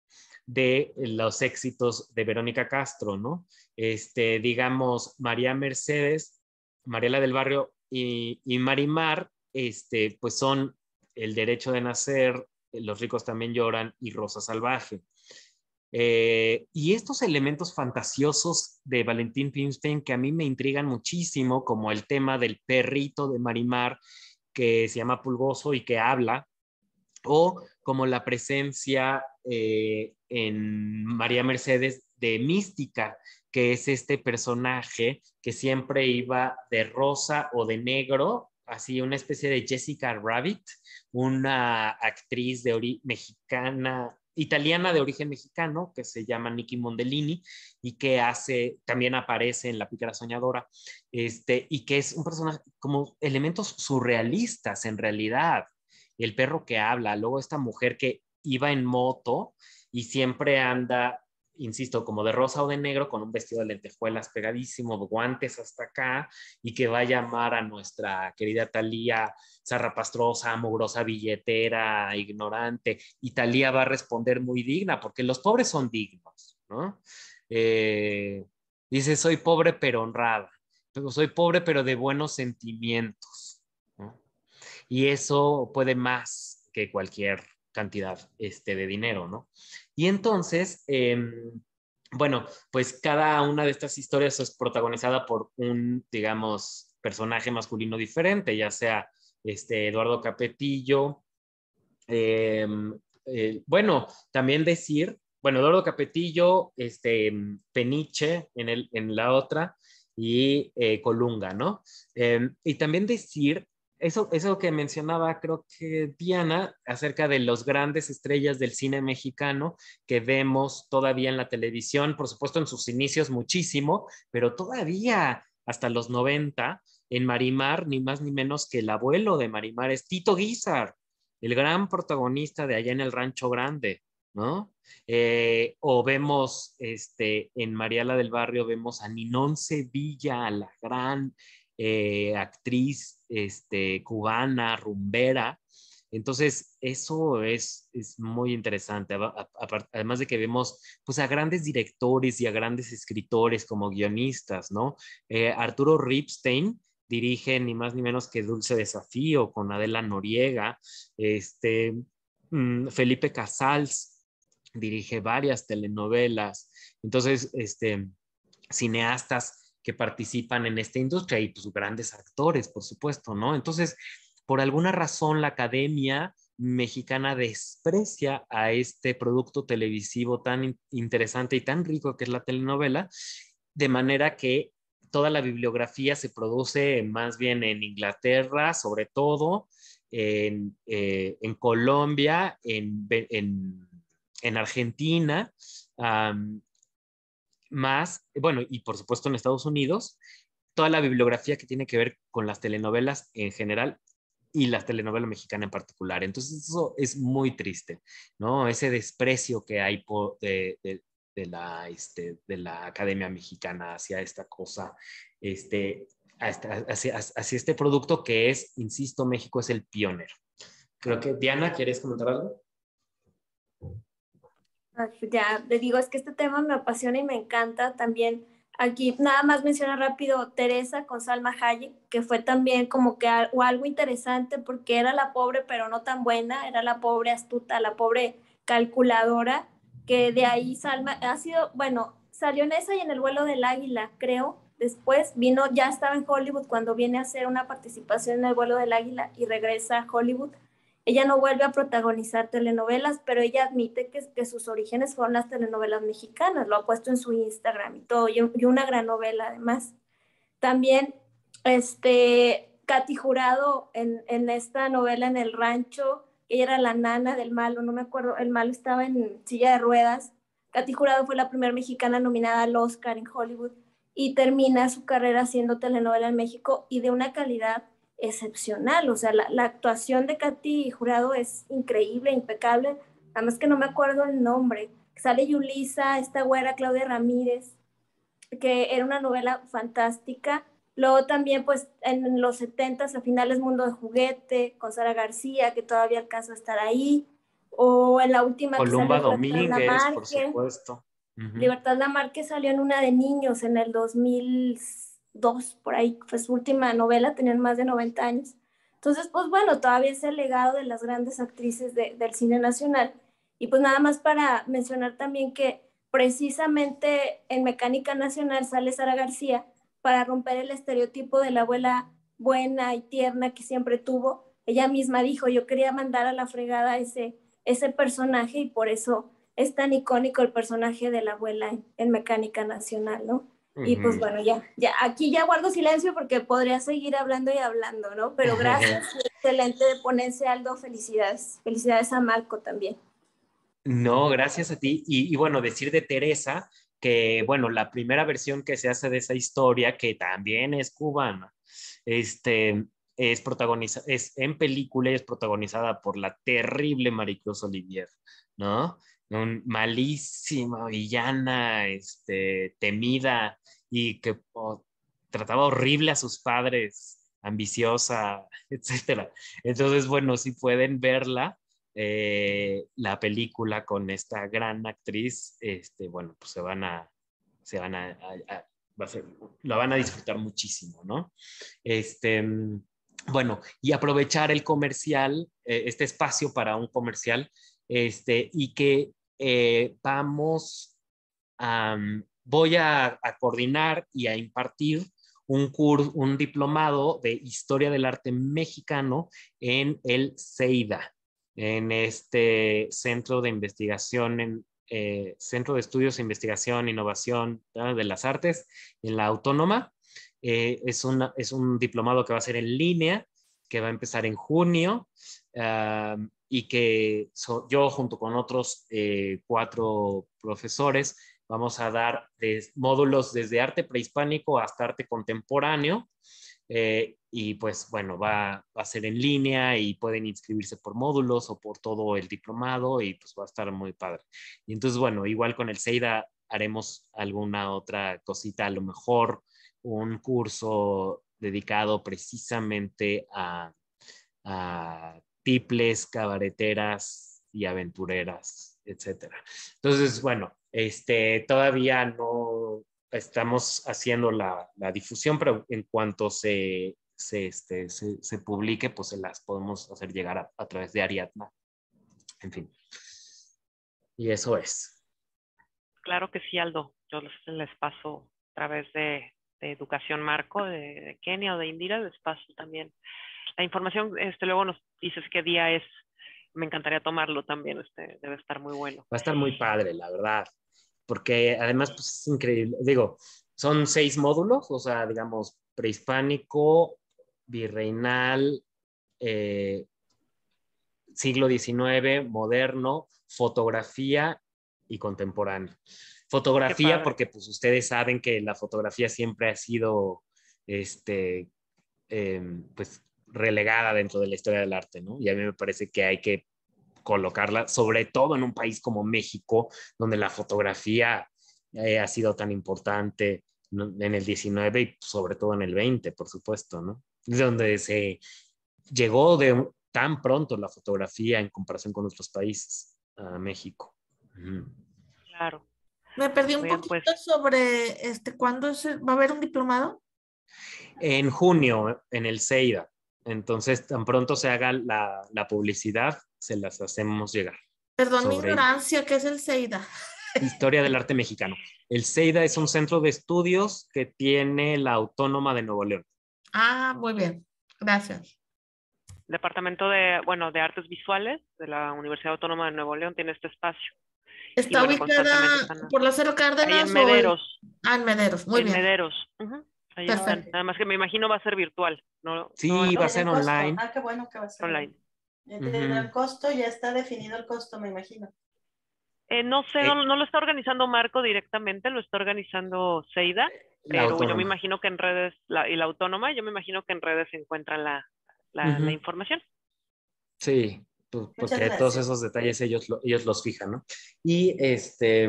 de los éxitos de Verónica Castro, ¿no? Este, digamos, María Mercedes, Mariela del Barrio y, y Marimar, este, pues son El Derecho de Nacer, eh, los ricos también lloran y Rosa Salvaje. Eh, y estos elementos fantasiosos de Valentín Pimstein que a mí me intrigan muchísimo, como el tema del perrito de Marimar que se llama Pulgoso y que habla, o como la presencia eh, en María Mercedes de Mística, que es este personaje que siempre iba de rosa o de negro, así una especie de Jessica Rabbit, una actriz de mexicana, italiana de origen mexicano, que se llama Nicky Mondellini y que hace, también aparece en La Pícara Soñadora, este, y que es un personaje como elementos surrealistas en realidad. El perro que habla, luego esta mujer que iba en moto y siempre anda insisto, como de rosa o de negro, con un vestido de lentejuelas pegadísimo, guantes hasta acá, y que va a llamar a nuestra querida Talía, zarrapastrosa, amorosa billetera, ignorante, y Talía va a responder muy digna, porque los pobres son dignos, ¿no? Eh, dice, soy pobre pero honrada, pero soy pobre pero de buenos sentimientos, Y eso puede más que cualquier cantidad este, de dinero, ¿no? Y entonces, em, bueno, pues cada una de estas historias es protagonizada por un, digamos, personaje masculino diferente, ya sea este Eduardo Capetillo. Em, eh, bueno, también decir, bueno, Eduardo Capetillo, este, em, Peniche en, el, en la otra y eh, Colunga, ¿no? y también decir eso, que mencionaba, creo que Diana, acerca de los grandes estrellas del cine mexicano que vemos todavía en la televisión, por supuesto en sus inicios muchísimo, pero todavía hasta los 90, en Marimar, ni más ni menos que el abuelo de Marimar es Tito Guizar, el gran protagonista de allá en el Rancho Grande, ¿no? Eh, o vemos este, en Mariala del Barrio, vemos a Ninón Sevilla, la gran eh, actriz este, cubana, rumbera. Entonces, eso es, muy interesante. además de que vemos pues, a grandes directores y a grandes escritores como guionistas, ¿no? Eh, Arturo Ripstein dirige ni más ni menos que Dulce Desafío con Adela Noriega. Este, mm, Felipe Casals dirige varias telenovelas. Entonces, este, cineastas que participan en esta industria y pues grandes actores, por supuesto, ¿no? Entonces, por alguna razón la academia mexicana desprecia a este producto televisivo tan interesante y tan rico que es la telenovela, de manera que toda la bibliografía se produce más bien en Inglaterra, sobre todo, en, eh, Colombia, en, en, Argentina, más, bueno, y por supuesto en Estados Unidos, toda la bibliografía que tiene que ver con las telenovelas en general y las telenovela mexicana en particular. Entonces eso es muy triste, ¿no? Ese desprecio que hay de, la, este, de la Academia Mexicana hacia esta cosa, este, hacia, hacia este producto que es, insisto, México es el pionero. Creo que Diana, ¿quieres comentar algo? Ya, le digo, es que este tema me apasiona y me encanta también. Aquí nada más menciona rápido Teresa con Salma Hayek, que fue también como que o algo interesante porque era la pobre pero no tan buena, era la pobre astuta, la pobre calculadora, que de ahí Salma ha sido, bueno, salió en esa y en el vuelo del águila, creo. Después vino, ya estaba en Hollywood cuando viene a hacer una participación en el vuelo del águila y regresa a Hollywood ella no vuelve a protagonizar telenovelas, pero ella admite que, sus orígenes fueron las telenovelas mexicanas, lo ha puesto en su Instagram y todo, y, una gran novela además. También, este, Katy Jurado en, en esta novela en el rancho, ella era la nana del malo, no me acuerdo, el malo estaba en silla de ruedas. Katy Jurado fue la primera mexicana nominada al Oscar en Hollywood y termina su carrera haciendo telenovela en México y de una calidad excepcional. O sea, la, actuación de Katy Jurado es increíble, impecable. además que no me acuerdo el nombre. Sale Yulisa, esta güera Claudia Ramírez, que era una novela fantástica. Luego también, pues, en los 70 a finales Mundo de Juguete, con Sara García, que todavía alcanza a estar ahí. O en la última... Columba Domínguez, por supuesto. Libertad Lamarque salió en una de niños en el 2006 dos, por ahí fue su última novela, tenían más de 90 años. Entonces, pues bueno, todavía es el legado de las grandes actrices del cine nacional. Y pues nada más para mencionar también que precisamente en Mecánica Nacional sale Sara García para romper el estereotipo de la abuela buena y tierna que siempre tuvo. Ella misma dijo, yo quería mandar a la fregada ese, personaje y por eso es tan icónico el personaje de la abuela en Mecánica Nacional, ¿no? Y pues bueno, ya, ya, aquí ya guardo silencio porque podría seguir hablando y hablando, ¿no? Pero gracias, <laughs> excelente ponencia, Aldo, felicidades. Felicidades a Marco también. No, gracias a ti. Y, bueno, decir de Teresa que, bueno, la primera versión que se hace de esa historia, que también es cubana, este, es, protagoniza, es en película y es protagonizada por la terrible Maricruz Olivier, ¿no? un malísima villana, este, temida y que oh, trataba horrible a sus padres, ambiciosa, <laughs> etcétera. Entonces, bueno, si pueden verla, eh, la película con esta gran actriz, este, bueno, pues se van a, se van a, la van a disfrutar muchísimo, ¿no? Este, bueno, y aprovechar el comercial, eh, este espacio para un comercial, este, y que eh, vamos a, voy a, coordinar y a impartir un, curso, un diplomado de historia del arte mexicano en el CEIDA, en este centro de investigación en, eh, Centro de Estudios, e Investigación, Innovación de las Artes en la Autónoma. Eh, es, un diplomado que va a ser en línea, que va a empezar en junio y que yo junto con otros eh, cuatro profesores vamos a dar módulos desde arte prehispánico hasta arte contemporáneo. Eh, y pues bueno, va, a ser en línea y pueden inscribirse por módulos o por todo el diplomado y pues va a estar muy padre. Y entonces bueno, igual con el CEIDA haremos alguna otra cosita, a lo mejor un curso dedicado precisamente a tiples, cabareteras y aventureras, etcétera. Entonces, bueno, este, todavía no estamos haciendo la, la difusión, pero en cuanto se, se, este, se, publique, pues se las podemos hacer llegar a, través de Ariadna. En fin. Y eso es. Claro que sí, Aldo. Yo les, paso a través de, de Educación Marco de, Kenia o de Indira, les paso también la información. Este, luego nos dices qué día es, me encantaría tomarlo también, este, debe estar muy bueno. Va a estar muy padre, la verdad, porque además pues, es increíble, digo, son seis módulos, o sea, digamos, prehispánico, virreinal, eh, siglo XIX, moderno, fotografía y contemporáneo. Fotografía, porque pues ustedes saben que la fotografía siempre ha sido, este, em, pues relegada dentro de la historia del arte, ¿no? Y a mí me parece que hay que colocarla, sobre todo en un país como México, donde la fotografía eh, ha sido tan importante en el 19 y sobre todo en el 20, por supuesto, ¿no? Donde se llegó de tan pronto la fotografía en comparación con otros países a México. Claro. Me perdí un poquito pues sobre este, cuándo va a haber un diplomado. En junio, en el CEIDA. Entonces, tan pronto se haga la, publicidad, se las hacemos llegar. Perdón mi ignorancia, ¿qué es el CEIDA? <laughs> Historia del arte mexicano. El CEIDA es un centro de estudios que tiene la Autónoma de Nuevo León. Ah, muy bien. Gracias. Departamento de, bueno, de Artes Visuales de la Universidad Autónoma de Nuevo León tiene este espacio. ¿Está ubicada por la Cero Cárdenas? en Mederos. Ah, en Mederos, muy bien. En Mederos. Ahí Nada más que me imagino va a ser virtual, Sí, va a ser online. Ah, qué bueno que va a ser online. El costo ya está definido el costo, me imagino. Eh, no sé, eh. no, lo está organizando Marco directamente, lo está organizando Seida, eh, pero yo me imagino que en redes, y la autónoma, yo me imagino que en redes se encuentra la, información. Sí, pues, porque todos esos detalles ellos, ellos los fijan, ¿no? Y este,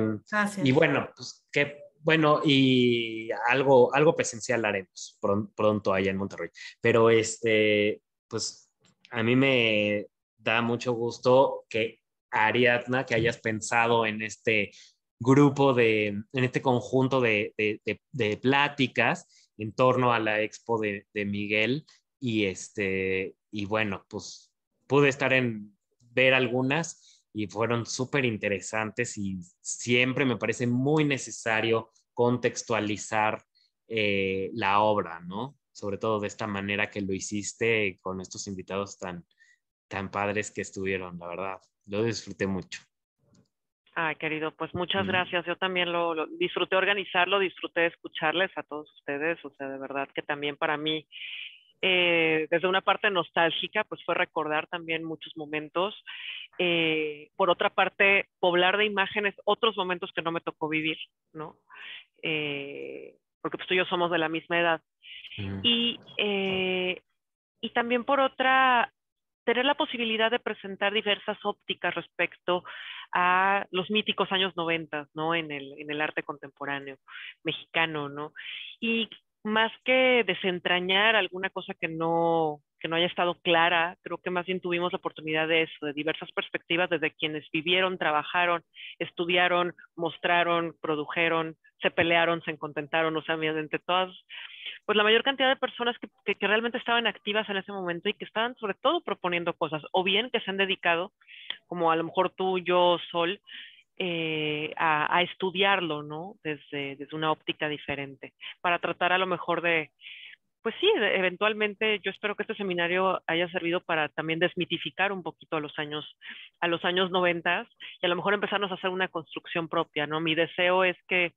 y bueno, pues qué bueno, y algo, algo presencial haremos pronto allá en Monterrey. Pero este, pues a mí me da mucho gusto que Ariadna, que hayas pensado en este grupo de, en este conjunto de, pláticas en torno a la expo de, Miguel. Y este, y bueno, pues pude estar en ver algunas y fueron súper interesantes y siempre me parece muy necesario contextualizar eh, la obra, ¿no? Sobre todo de esta manera que lo hiciste con estos invitados tan, tan padres que estuvieron, la verdad. Lo disfruté mucho. Ay, querido, pues muchas gracias. Yo también lo, disfruté organizarlo, disfruté escucharles a todos ustedes. O sea, de verdad que también para mí eh, desde una parte nostálgica, pues fue recordar también muchos momentos. Eh, por otra parte, poblar de imágenes otros momentos que no me tocó vivir, ¿no? Eh, porque pues tú y yo somos de la misma edad. Y, también por otra, tener la posibilidad de presentar diversas ópticas respecto a los míticos años 90, ¿no? En el, en el arte contemporáneo mexicano, ¿no? Y más que desentrañar alguna cosa que no, que no haya estado clara, creo que más bien tuvimos oportunidades de diversas perspectivas, desde quienes vivieron, trabajaron, estudiaron, mostraron, produjeron, se pelearon, se contentaron, o sea, entre todas, pues la mayor cantidad de personas que, que, realmente estaban activas en ese momento y que estaban sobre todo proponiendo cosas, o bien que se han dedicado, como a lo mejor tú, yo, Sol, eh, a, estudiarlo, ¿no? Desde, desde una óptica diferente, para tratar a lo mejor de, pues sí, eventualmente yo espero que este seminario haya servido para también desmitificar un poquito a los años, a los años 90 y a lo mejor empezarnos a hacer una construcción propia, ¿no? Mi deseo es que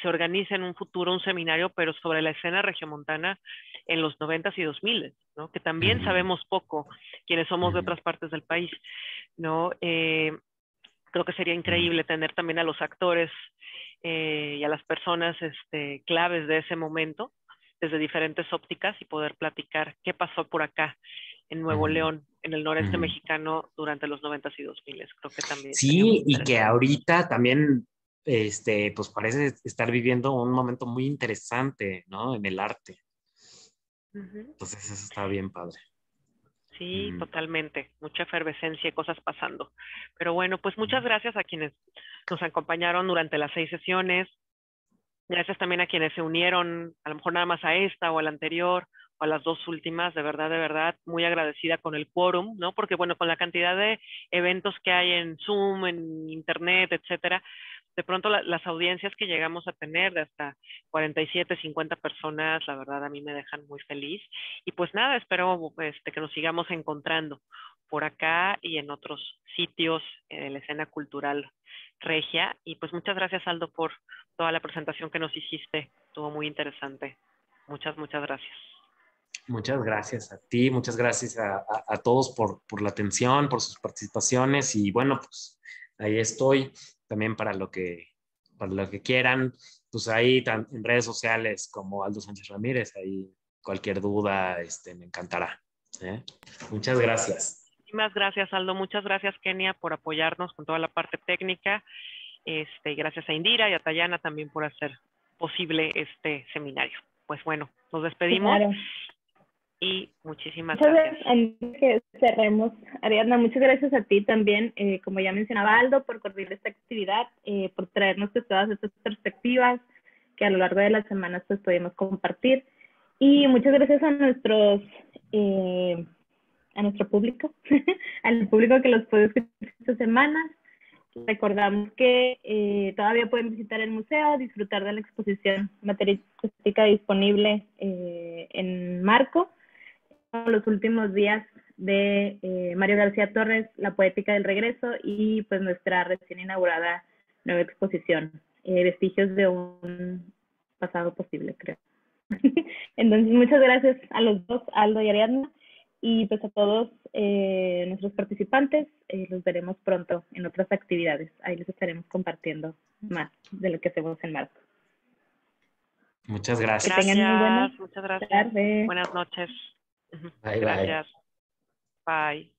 se organice en un futuro un seminario, pero sobre la escena regiomontana en los 90 y 2000, ¿no? Que también sabemos poco quienes somos de otras partes del país, ¿no? Eh, creo que sería increíble tener también a los actores eh, y a las personas este, claves de ese momento desde diferentes ópticas y poder platicar qué pasó por acá en Nuevo León, en el noreste mexicano durante los 90 y 2000. Creo que también. Sí, y que ahorita también, este, pues parece estar viviendo un momento muy interesante, ¿no? En el arte. Entonces eso está bien padre. Sí, mm. totalmente. Mucha efervescencia y cosas pasando. Pero bueno, pues muchas mm. gracias a quienes nos acompañaron durante las seis sesiones. Gracias también a quienes se unieron, a lo mejor nada más a esta o a la anterior o a las dos últimas. De verdad, de verdad, muy agradecida con el quórum, ¿no? Porque bueno, con la cantidad de eventos que hay en Zoom, en Internet, etcétera, de pronto las audiencias que llegamos a tener de hasta 47, 50 personas, la verdad a mí me dejan muy feliz. Y pues nada, espero este, que nos sigamos encontrando por acá y en otros sitios en eh, la escena cultural regia. Y pues muchas gracias Aldo por toda la presentación que nos hiciste, estuvo muy interesante. Muchas, muchas gracias. Muchas gracias a ti, muchas gracias a, todos por, por la atención, por sus participaciones y bueno, pues ahí estoy también para lo que, para lo que quieran, pues ahí en redes sociales como Aldo Sánchez Ramírez, ahí cualquier duda, este, me encantará. ¿eh? Muchas gracias. Muchísimas gracias, Aldo. Muchas gracias, Kenia, por apoyarnos con toda la parte técnica. Este, gracias a Indira y a Tayana también por hacer posible este seminario. Pues bueno, nos despedimos y muchísimas muchas gracias. Antes que cerremos, Ariadna, muchas gracias a ti también, eh, como ya mencionaba Aldo, por coordinar esta actividad, eh, por traernos pues todas estas perspectivas que a lo largo de las semanas pues pudimos compartir. Y muchas gracias a nuestros eh, a nuestro público, <laughs> al público que los puede escuchar esta semanas. Recordamos que todavía pueden visitar el museo, disfrutar de la exposición materialística disponible en Marco los últimos días de eh, Mario García Torres, La Poética del Regreso y pues nuestra recién inaugurada nueva exposición, eh, Vestigios de un pasado posible, creo. <laughs> Entonces, muchas gracias a los dos, Aldo y Ariadna, y pues a todos eh, nuestros participantes. los veremos pronto en otras actividades. Ahí les estaremos compartiendo más de lo que hacemos en marco. Muchas gracias. muchas gracias. Buenas noches. Gracias. bye.